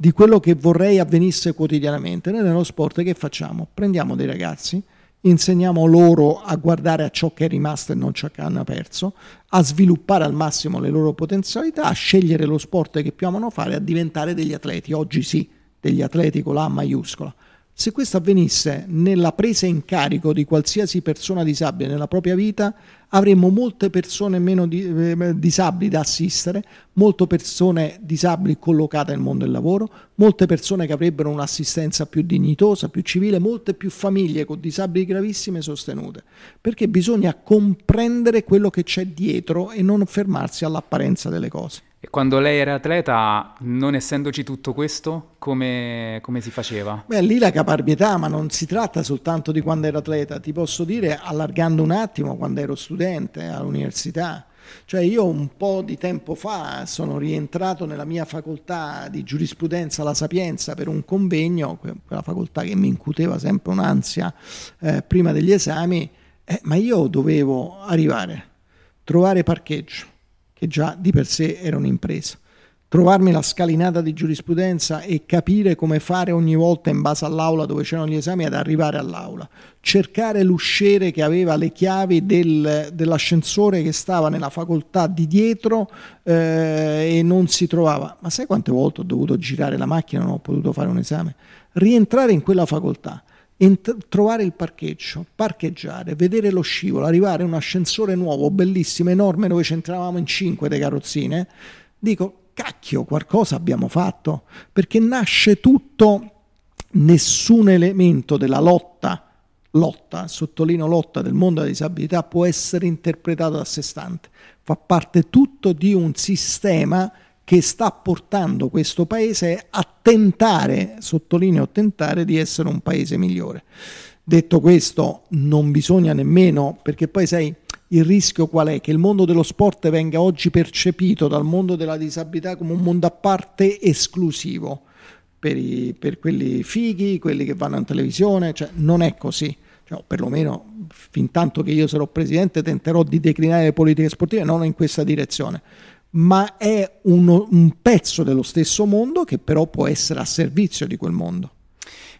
di quello che vorrei avvenisse quotidianamente. Noi nello sport che facciamo? Prendiamo dei ragazzi, insegniamo loro a guardare a ciò che è rimasto e non ciò che hanno perso, a sviluppare al massimo le loro potenzialità, a scegliere lo sport che più amano fare, a diventare degli atleti. Oggi sì, degli atleti con la maiuscola. Se questo avvenisse nella presa in carico di qualsiasi persona disabile nella propria vita, avremmo molte persone meno eh, disabili da assistere, molte persone disabili collocate nel mondo del lavoro, molte persone che avrebbero un'assistenza più dignitosa, più civile, molte più famiglie con disabili gravissime sostenute. Perché bisogna comprendere quello che c'è dietro e non fermarsi all'apparenza delle cose. E quando lei era atleta, non essendoci tutto questo, come, come, si faceva? Beh, lì la caparbietà, ma non si tratta soltanto di quando ero atleta, ti posso dire allargando un attimo quando ero studente all'università. Cioè io un po' di tempo fa sono rientrato nella mia facoltà di giurisprudenza La Sapienza per un convegno, quella facoltà che mi incuteva sempre un'ansia eh, prima degli esami, eh, ma io dovevo arrivare, trovare parcheggio, che già di per sé era un'impresa. Trovarmi la scalinata di giurisprudenza e capire come fare ogni volta in base all'aula dove c'erano gli esami ad arrivare all'aula. Cercare l'usciere che aveva le chiavi del, dell'ascensore che stava nella facoltà di dietro eh, e non si trovava. Ma sai quante volte ho dovuto girare la macchina e non ho potuto fare un esame? Rientrare in quella facoltà ent- trovare il parcheggio, parcheggiare, vedere lo scivolo, arrivare un ascensore nuovo, bellissimo, enorme, dove c'entravamo in cinque le carrozzine, dico, cacchio, qualcosa abbiamo fatto, perché nasce tutto, nessun elemento della lotta, lotta, sottolineo lotta del mondo della disabilità può essere interpretato da sé stante, fa parte tutto di un sistema che sta portando questo paese a tentare, sottolineo tentare, di essere un paese migliore. Detto questo, non bisogna nemmeno, perché poi sai, il rischio qual è? Che il mondo dello sport venga oggi percepito dal mondo della disabilità come un mondo a parte esclusivo per, i, per quelli fighi, quelli che vanno in televisione, cioè non è così. Cioè, perlomeno fin tanto che io sarò presidente tenterò di declinare le politiche sportive non in questa direzione ma è uno, un pezzo dello stesso mondo che però può essere a servizio di quel mondo.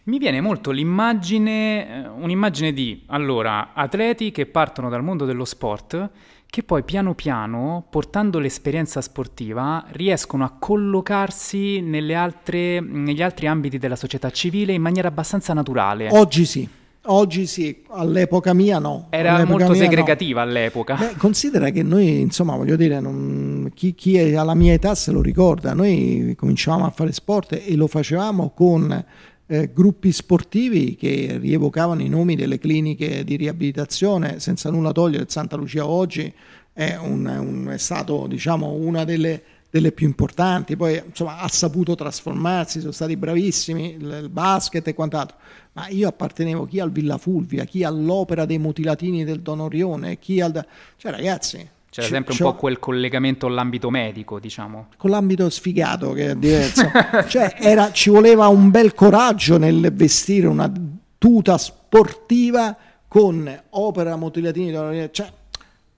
Mi viene molto l'immagine, eh, un'immagine di, allora, atleti che partono dal mondo dello sport, che poi piano piano, portando l'esperienza sportiva, riescono a collocarsi altre, negli altri ambiti della società civile in maniera abbastanza naturale. Oggi sì. Oggi sì, all'epoca mia no. Era all'epoca molto segregativa no. all'epoca. Beh, considera che noi, insomma, voglio dire, non, chi, chi, è alla mia età se lo ricorda, noi cominciavamo a fare sport e lo facevamo con eh, gruppi sportivi che rievocavano i nomi delle cliniche di riabilitazione, senza nulla togliere Santa Lucia oggi è, un, un, è stato diciamo, una delle delle più importanti, poi insomma, ha saputo trasformarsi, sono stati bravissimi, il, basket e quant'altro ma io appartenevo chi al Villa Fulvia, chi all'opera dei mutilatini del Don Orione, chi al... cioè ragazzi... C'era c- sempre un po' quel collegamento all'ambito medico, diciamo. Con l'ambito sfigato che è diverso. cioè era, ci voleva un bel coraggio nel vestire una tuta sportiva con opera mutilatini del Don Orione, cioè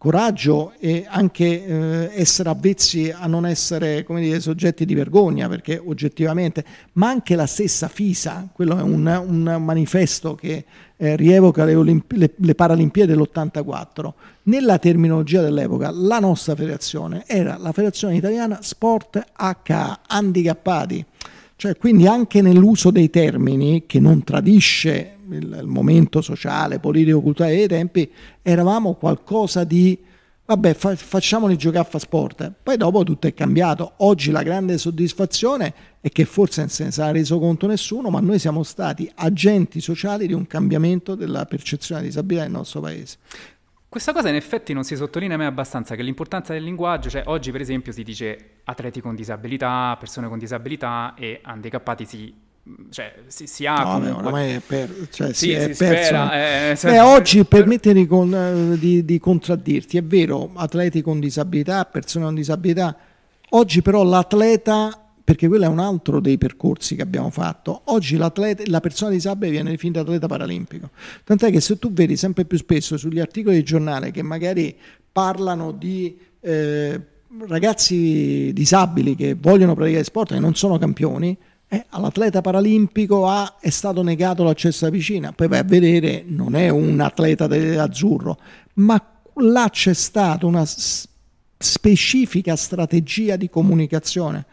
coraggio e anche eh, essere avvezzi a non essere dire, soggetti di vergogna, perché oggettivamente, ma anche la stessa FISA, quello è un, un manifesto che eh, rievoca le, le, le Paralimpiadi dell'84, nella terminologia dell'epoca la nostra federazione era la federazione italiana Sport HA, handicappati, cioè quindi anche nell'uso dei termini che non tradisce il, il momento sociale, politico, culturale dei tempi, eravamo qualcosa di vabbè fa, facciamoli giocare a sport. Poi dopo tutto è cambiato. Oggi la grande soddisfazione è che forse non se ne sarà reso conto nessuno, ma noi siamo stati agenti sociali di un cambiamento della percezione di disabilità nel nostro paese. Questa cosa in effetti non si sottolinea mai abbastanza, che l'importanza del linguaggio, cioè oggi per esempio si dice atleti con disabilità, persone con disabilità e handicappati si cioè, si, si ha no, comunque... ormai è, per, cioè, sì, si è spera, eh, eh, Beh, cioè, oggi eh, permettere con, eh, di, di, contraddirti è vero atleti con disabilità persone con disabilità oggi però l'atleta perché quello è un altro dei percorsi che abbiamo fatto oggi la persona disabile viene definita atleta paralimpico tant'è che se tu vedi sempre più spesso sugli articoli di giornale che magari parlano di eh, ragazzi disabili che vogliono praticare sport e non sono campioni eh, all'atleta paralimpico A è stato negato l'accesso alla piscina, poi vai a vedere non è un atleta azzurro, ma là c'è stata una specifica strategia di comunicazione.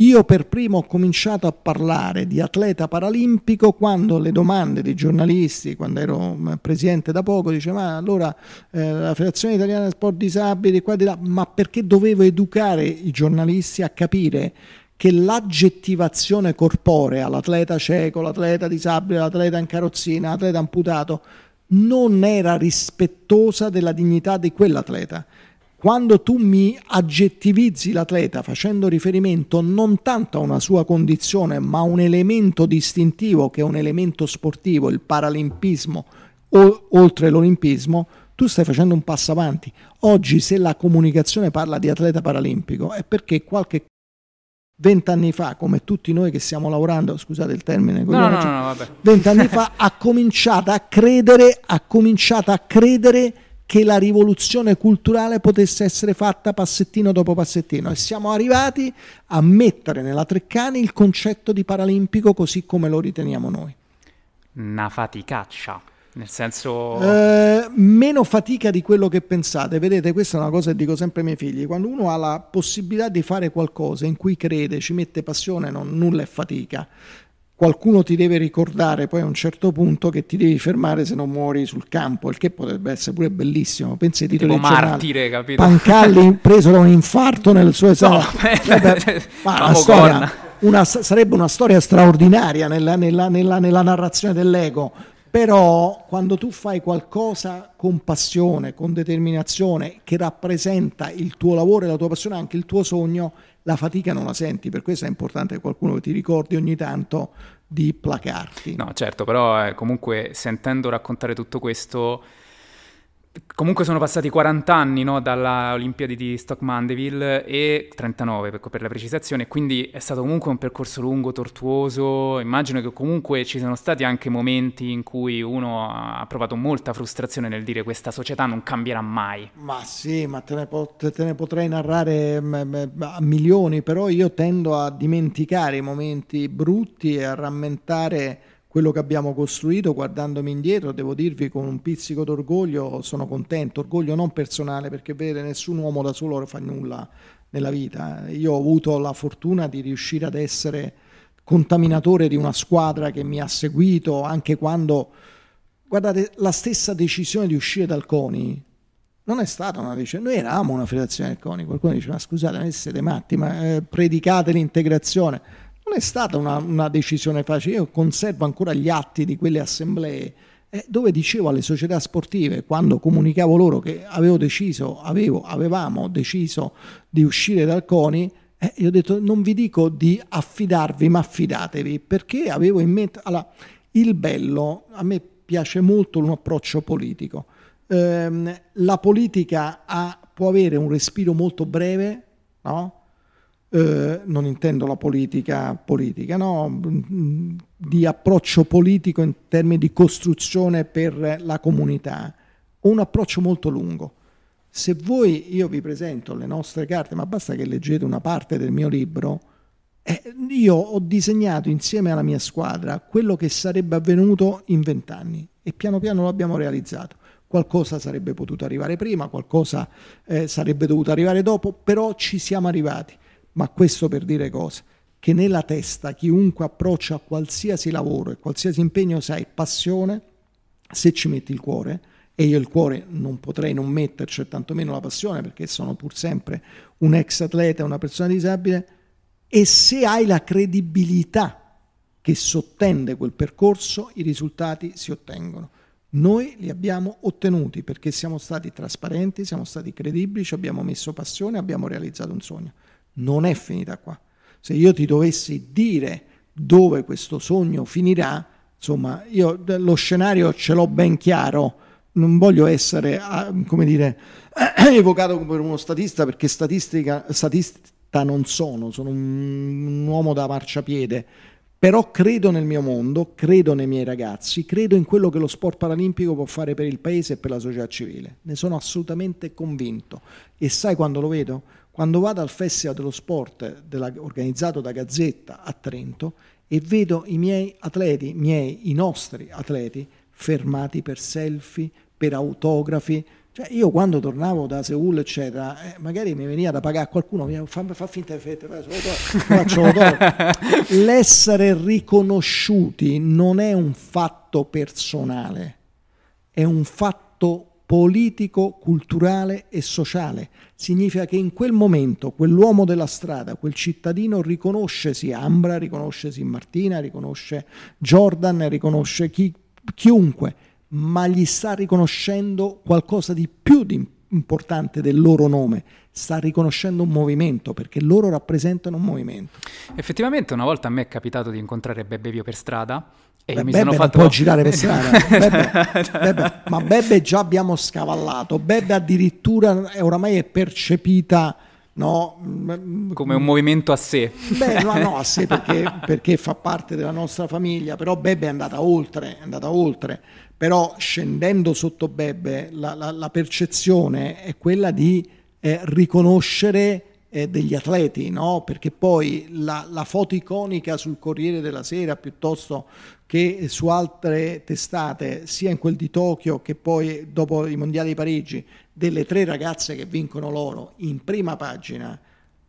Io per primo ho cominciato a parlare di atleta paralimpico quando le domande dei giornalisti, quando ero mm, presidente da poco, diceva ma allora eh, la Federazione Italiana Sport Disabili, qua di là, ma perché dovevo educare i giornalisti a capire che l'aggettivazione corporea, l'atleta cieco, l'atleta disabile, l'atleta in carrozzina, l'atleta amputato, non era rispettosa della dignità di quell'atleta. Quando tu mi aggettivizzi l'atleta facendo riferimento non tanto a una sua condizione, ma a un elemento distintivo che è un elemento sportivo, il paralimpismo, o, oltre l'olimpismo, tu stai facendo un passo avanti. Oggi se la comunicazione parla di atleta paralimpico è perché qualche vent'anni fa, come tutti noi che stiamo lavorando, scusate il termine, vent'anni no, no, no, cioè, fa ha cominciato a credere, ha cominciato a credere che la rivoluzione culturale potesse essere fatta passettino dopo passettino e siamo arrivati a mettere nella Treccani il concetto di paralimpico così come lo riteniamo noi. Una faticaccia. Nel senso... Eh, meno fatica di quello che pensate. Vedete, questa è una cosa che dico sempre ai miei figli. Quando uno ha la possibilità di fare qualcosa in cui crede, ci mette passione, non, nulla è fatica. Qualcuno ti deve ricordare poi a un certo punto che ti devi fermare se non muori sul campo, il che potrebbe essere pure bellissimo. Pensi di tipo martire, capito? Pancalli preso da un infarto nel suo esame. No, eh, Vabbè, eh, eh, ma la storia, una, sarebbe una storia straordinaria nella, nella, nella, nella narrazione dell'ego però quando tu fai qualcosa con passione, con determinazione, che rappresenta il tuo lavoro e la tua passione, anche il tuo sogno, la fatica non la senti. Per questo è importante che qualcuno ti ricordi ogni tanto di placarti. No, certo, però eh, comunque sentendo raccontare tutto questo comunque sono passati 40 anni no, dalla Olimpiadi di Stockmandeville e 39 per, ecco, per, la precisazione, quindi è stato comunque un percorso lungo, tortuoso, immagino che comunque ci siano stati anche momenti in cui uno ha provato molta frustrazione nel dire questa società non cambierà mai. Ma sì, ma te ne, pot- te ne potrei narrare mm, mm, a milioni, però io tendo a dimenticare i momenti brutti e a rammentare quello che abbiamo costruito, guardandomi indietro, devo dirvi con un pizzico d'orgoglio, sono contento, orgoglio non personale, perché vedete nessun uomo da solo fa nulla nella vita. Io ho avuto la fortuna di riuscire ad essere contaminatore di una squadra che mi ha seguito anche quando, guardate, la stessa decisione di uscire dal CONI non è stata una decisione, noi eravamo una federazione del CONI, qualcuno diceva scusate, ma siete matti, ma eh, predicate l'integrazione non è stata una, una decisione facile, io conservo ancora gli atti di quelle assemblee eh, dove dicevo alle società sportive, quando comunicavo loro che avevo deciso, avevo, avevamo deciso di uscire dal CONI, eh, io ho detto non vi dico di affidarvi, ma affidatevi, perché avevo in mente... Allora, il bello, a me piace molto un approccio politico. Eh, la politica ha, può avere un respiro molto breve, no? Eh, non intendo la politica politica, no? Mm, di approccio politico in termini di costruzione per la comunità, un approccio molto lungo. Se voi, io vi presento le nostre carte, ma basta che leggete una parte del mio libro, eh, io ho disegnato insieme alla mia squadra quello che sarebbe avvenuto in vent'anni e piano piano lo abbiamo realizzato. Qualcosa sarebbe potuto arrivare prima, qualcosa eh, sarebbe dovuto arrivare dopo, però ci siamo arrivati. Ma questo per dire cosa? Che nella testa chiunque approccia a qualsiasi lavoro e qualsiasi impegno sai, passione, se ci metti il cuore, e io il cuore non potrei non metterci, tantomeno la passione, perché sono pur sempre un ex atleta, una persona disabile, e se hai la credibilità che sottende quel percorso, i risultati si ottengono. Noi li abbiamo ottenuti perché siamo stati trasparenti, siamo stati credibili, ci abbiamo messo passione, abbiamo realizzato un sogno non è finita qua. Se io ti dovessi dire dove questo sogno finirà, insomma, io lo scenario ce l'ho ben chiaro, non voglio essere, ah, come dire, evocato come uno statista perché statistica, statista non sono, sono un, uomo da marciapiede, però credo nel mio mondo, credo nei miei ragazzi, credo in quello che lo sport paralimpico può fare per il paese e per la società civile, ne sono assolutamente convinto e sai quando lo vedo? Quando vado al Festival dello Sport della, organizzato da Gazzetta a Trento e vedo i miei atleti, miei, i nostri atleti, fermati per selfie, per autografi, cioè io quando tornavo da Seul, eccetera, eh, magari mi veniva da pagare qualcuno, mi fa, fa finta di fette, faccio L'essere riconosciuti non è un fatto personale, è un fatto politico, culturale e sociale. Significa che in quel momento quell'uomo della strada, quel cittadino riconoscesi Ambra, riconoscesi Martina, riconosce Jordan, riconosce chi, chiunque, ma gli sta riconoscendo qualcosa di più di importante del loro nome, sta riconoscendo un movimento perché loro rappresentano un movimento. Effettivamente una volta a me è capitato di incontrare Bebevio per strada e Beh, mi Bebe sono fatto... può girare per strada. Bebe, Bebe, ma Bebe già abbiamo scavallato. Bebe addirittura è oramai è percepita no, mm, come un movimento a sé. Beh, no, no a sé perché, perché, fa parte della nostra famiglia, però Bebe è andata oltre, è andata oltre. Però scendendo sotto Bebe la, la, la percezione è quella di eh, riconoscere eh, degli atleti, no? perché poi la, la, foto iconica sul Corriere della Sera piuttosto che su altre testate, sia in quel di Tokyo che poi dopo i mondiali di Parigi, delle tre ragazze che vincono l'oro in prima pagina,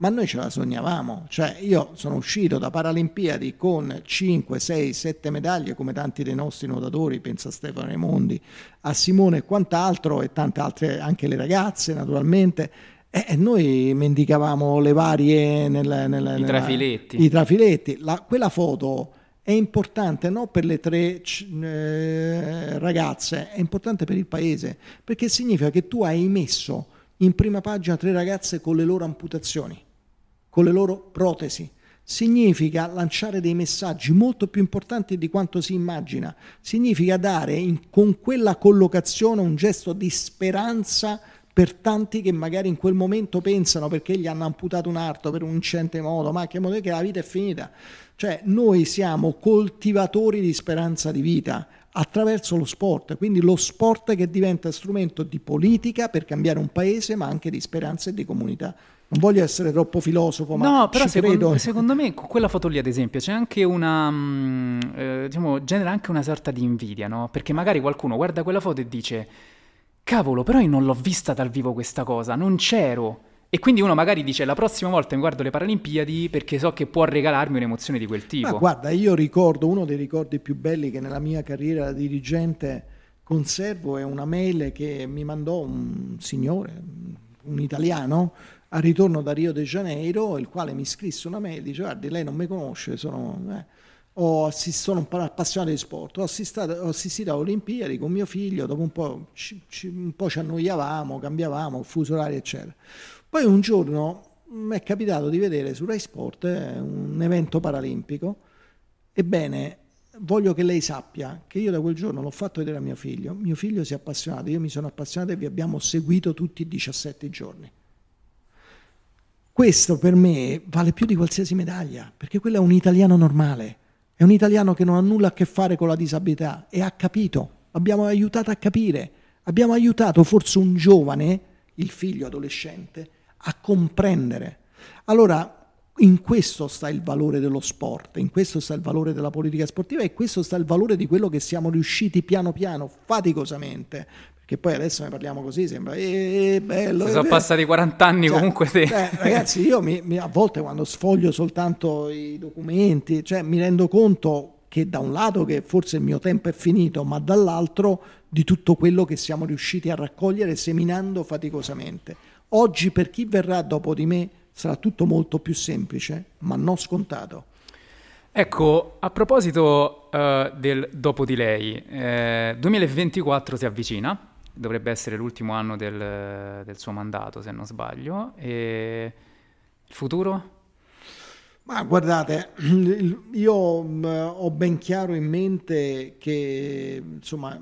ma noi ce la sognavamo. Cioè, io sono uscito da Paralimpiadi con 5, 6, 7 medaglie, come tanti dei nostri nuotatori, pensa a Stefano Raimondi, a Simone e quant'altro, e tante altre, anche le ragazze naturalmente. Eh, noi mendicavamo le varie nel, nel, I trafiletti. Nella, I trafiletti. La, quella foto è importante non per le tre eh, ragazze, è importante per il paese, perché significa che tu hai messo in prima pagina tre ragazze con le loro amputazioni, con le loro protesi. Significa lanciare dei messaggi molto più importanti di quanto si immagina. Significa dare in, con quella collocazione un gesto di speranza per tanti che magari in quel momento pensano perché gli hanno amputato un arto per un incidente moto, ma che, che la vita è finita. Cioè noi siamo coltivatori di speranza di vita attraverso lo sport, quindi lo sport che diventa strumento di politica per cambiare un paese, ma anche di speranza e di comunità. Non voglio essere troppo filosofo, ma no, però secondo, secondo, me quella foto lì, ad esempio, c'è anche una mm, eh, diciamo, genera anche una sorta di invidia, no? Perché magari qualcuno guarda quella foto e dice: Cavolo, però io non l'ho vista dal vivo questa cosa, non c'ero. E quindi uno magari dice la prossima volta mi guardo le Paralimpiadi perché so che può regalarmi un'emozione di quel tipo. Ma guarda, io ricordo uno dei ricordi più belli che nella mia carriera da dirigente conservo è una mail che mi mandò un signore, un italiano, al ritorno da Rio de Janeiro, il quale mi scrisse una mail e dice guardi lei non mi conosce, sono... Eh ho assist- sono un appassionato di sport, ho, ho assistito a Olimpiadi con mio figlio, dopo un po' ci, ci, un po ci annoiavamo, cambiavamo, fuso orario, eccetera. Poi un giorno mi è capitato di vedere su Rai Sport eh, un evento paralimpico. Ebbene, voglio che lei sappia che io da quel giorno l'ho fatto vedere a mio figlio. Mio figlio si è appassionato, io mi sono appassionato e vi abbiamo seguito tutti i 17 giorni. Questo per me vale più di qualsiasi medaglia, perché quello è un italiano normale, è un italiano che non ha nulla a che fare con la disabilità e ha capito, abbiamo aiutato a capire, abbiamo aiutato forse un giovane, il figlio adolescente, a comprendere. Allora, in questo sta il valore dello sport, in questo sta il valore della politica sportiva e questo sta il valore di quello che siamo riusciti piano piano, faticosamente, che poi adesso ne parliamo così, sembra eh, eh bello. Eh, sono passati 40 anni cioè, comunque. Te. Beh, ragazzi, io mi, mi, a volte quando sfoglio soltanto i documenti, cioè, mi rendo conto che da un lato che forse il mio tempo è finito, ma dall'altro di tutto quello che siamo riusciti a raccogliere seminando faticosamente. Oggi per chi verrà dopo di me sarà tutto molto più semplice, ma non scontato. Ecco, a proposito uh, del dopo di lei, eh, 2024 si avvicina, dovrebbe essere l'ultimo anno del, del, suo mandato, se non sbaglio, e il futuro? Ma guardate, io mm, ho ben chiaro in mente che, insomma,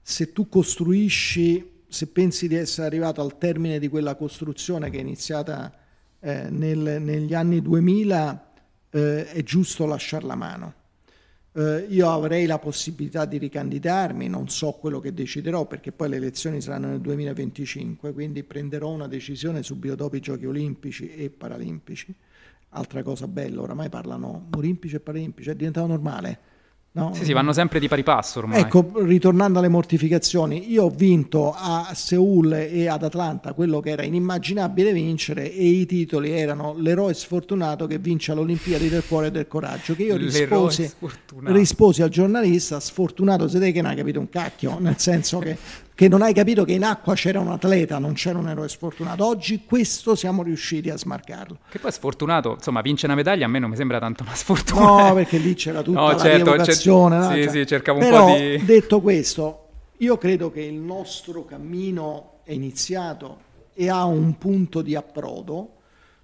se tu costruisci se pensi di essere arrivato al termine di quella costruzione che è iniziata eh, nel, negli anni 2000, eh, è giusto lasciarla a mano. Eh, io avrei la possibilità di ricandidarmi, non so quello che deciderò perché poi le elezioni saranno nel 2025, quindi prenderò una decisione subito dopo i giochi olimpici e paralimpici. Altra cosa bella, oramai parlano olimpici e paralimpici, è diventato normale No? Sì, sì, vanno sempre di pari passo ormai. Ecco, ritornando alle mortificazioni, io ho vinto a Seul e ad Atlanta quello che era inimmaginabile vincere e i titoli erano l'eroe sfortunato che vince all'Olimpiadi del cuore e del coraggio, che io risposi, risposi, al giornalista, sfortunato se che non ha capito un cacchio, nel senso che che non hai capito che in acqua c'era un atleta, non c'era un eroe sfortunato. Oggi questo siamo riusciti a smarcarlo. Che poi sfortunato, insomma, vince una medaglia a me non mi sembra tanto una sfortuna. No, perché lì c'era tutta no, la certo, rievocazione. Cioè, certo, no? Sì, cioè, sì, cercavo un però, po' di... detto questo, io credo che il nostro cammino è iniziato e ha un punto di approdo,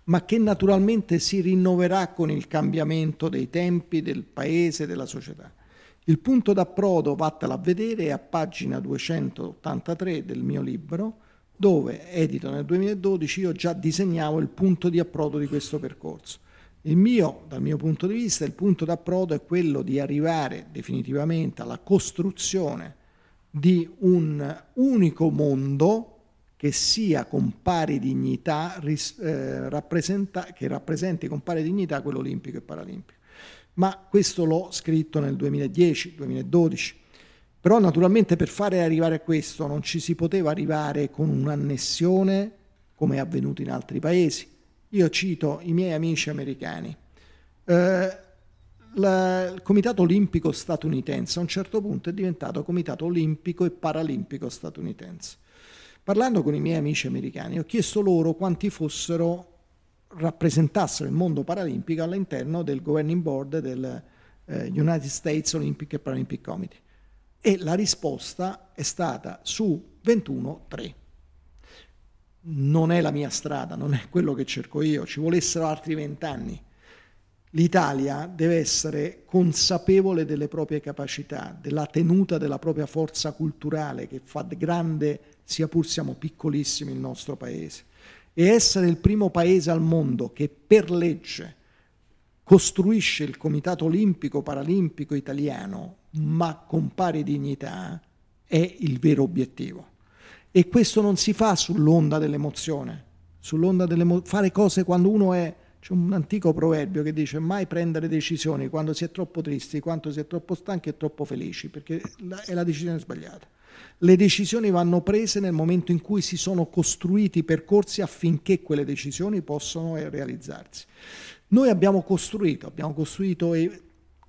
ma che naturalmente si rinnoverà con il cambiamento dei tempi del paese, della società. Il punto d'approdo, vattela a vedere, è a pagina 283 del mio libro, dove, edito nel 2012, io già disegnavo il punto di approdo di questo percorso. Il mio, dal mio punto di vista, il punto d'approdo è quello di arrivare definitivamente alla costruzione di un unico mondo che sia con pari dignità, eh, rappresenta, che rappresenti con pari dignità quello olimpico e paralimpico ma questo l'ho scritto nel 2010-2012. Però naturalmente per fare arrivare a questo non ci si poteva arrivare con un'annessione come è avvenuto in altri paesi. Io cito i miei amici americani. Eh, la, il Comitato Olimpico statunitense a un certo punto è diventato Comitato Olimpico e Paralimpico statunitense. Parlando con i miei amici americani ho chiesto loro quanti fossero rappresentassero il mondo paralimpico all'interno del governing board del eh, United States Olympic and Paralympic Committee. E la risposta è stata su 21 3. Non è la mia strada, non è quello che cerco io, ci volessero altri vent'anni. L'Italia deve essere consapevole delle proprie capacità, della tenuta della propria forza culturale che fa grande, sia pur siamo piccolissimi, il nostro paese e essere il primo paese al mondo che per legge costruisce il Comitato Olimpico Paralimpico Italiano, ma con pari dignità, è il vero obiettivo. E questo non si fa sull'onda dell'emozione, sull'onda dell'emozione, fare cose quando uno è... C'è un antico proverbio che dice mai prendere decisioni quando si è troppo tristi, quando si è troppo stanchi e troppo felici, perché è la decisione sbagliata. Le decisioni vanno prese nel momento in cui si sono costruiti i percorsi affinché quelle decisioni possano eh, realizzarsi. Noi abbiamo costruito, abbiamo costruito e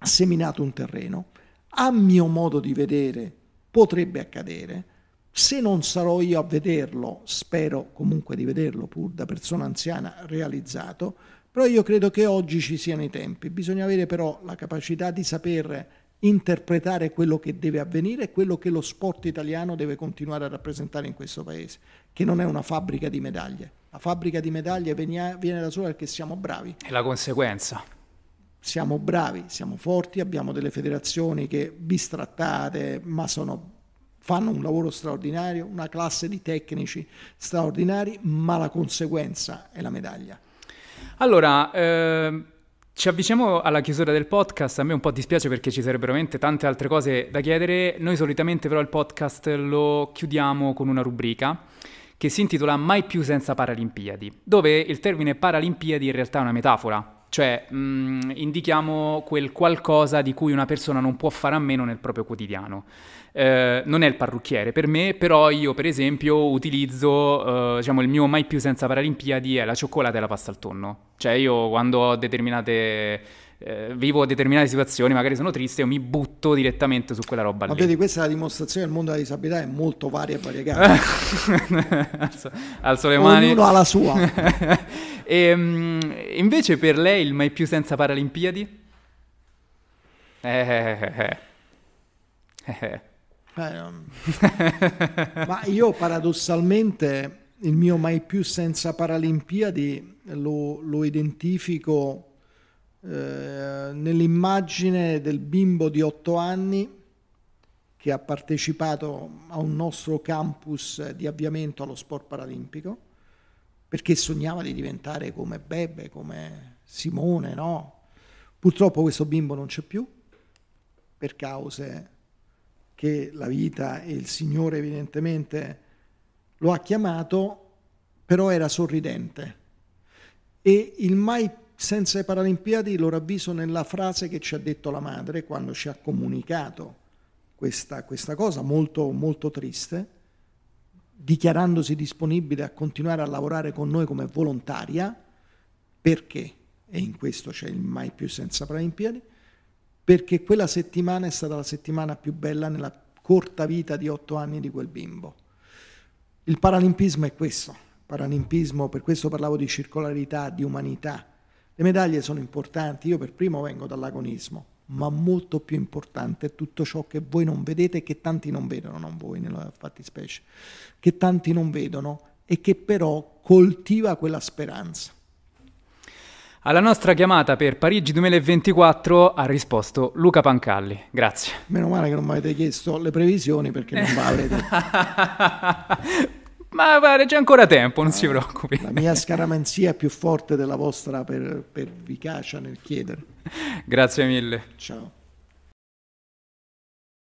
seminato un terreno, a mio modo di vedere potrebbe accadere, se non sarò io a vederlo, spero comunque di vederlo pur da persona anziana realizzato, però io credo che oggi ci siano i tempi, bisogna avere però la capacità di sapere interpretare quello che deve avvenire e quello che lo sport italiano deve continuare a rappresentare in questo paese, che non è una fabbrica di medaglie. La fabbrica di medaglie viene da sola perché siamo bravi. È la conseguenza. Siamo bravi, siamo forti, abbiamo delle federazioni che bistrattate, ma sono, fanno un lavoro straordinario, una classe di tecnici straordinari, ma la conseguenza è la medaglia. Allora, eh ci avviciniamo alla chiusura del podcast, a me un po' dispiace perché ci sarebbero veramente tante altre cose da chiedere, noi solitamente però il podcast lo chiudiamo con una rubrica che si intitola Mai più senza Paralimpiadi, dove il termine Paralimpiadi in realtà è una metafora, cioè mh, mm, indichiamo quel qualcosa di cui una persona non può fare a meno nel proprio quotidiano. Eh, non è il parrucchiere per me, però io per esempio utilizzo, eh, diciamo, il mio mai più senza paralimpiadi è la cioccolata e la pasta al tonno. Cioè io quando ho determinate... Eh, vivo determinate situazioni, magari sono triste, io mi butto direttamente su quella roba Ma lì. vedi, questa è la dimostrazione del mondo della disabilità, è molto varia e variegata. alzo, alzo, le mani. Ognuno ha la sua. e, ehm, invece per lei il mai più senza Paralimpiadi? Eh, eh, eh, eh. eh, eh. Ehm, ma io paradossalmente il mio mai più senza Paralimpiadi lo, lo identifico eh, nell'immagine del bimbo di otto anni che ha partecipato a un nostro campus di avviamento allo sport paralimpico perché sognava di diventare come Bebe, come Simone, no? Purtroppo questo bimbo non c'è più per cause che la vita e il Signore evidentemente lo ha chiamato, però era sorridente. E il mai senza i Paralimpiadi lo ravviso nella frase che ci ha detto la madre quando ci ha comunicato questa, questa cosa molto, molto triste, dichiarandosi disponibile a continuare a lavorare con noi come volontaria, perché, e in questo c'è il mai più senza Paralimpiadi, perché quella settimana è stata la settimana più bella nella corta vita di otto anni di quel bimbo. Il paralimpismo è questo, paralimpismo, per questo parlavo di circolarità, di umanità. Le medaglie sono importanti, io per primo vengo dall'agonismo, ma molto più importante è tutto ciò che voi non vedete e che tanti non vedono, non voi nella fattispecie, che tanti non vedono e che però coltiva quella speranza. Alla nostra chiamata per Parigi 2024 ha risposto Luca Pancalli. Grazie. Meno male che non mi avete chiesto le previsioni perché non me avrete. Ma c'è ancora tempo, non ah, si preoccupi. La mia scaramanzia è più forte della vostra per, per vicacia nel chiedere. Grazie mille. Ciao.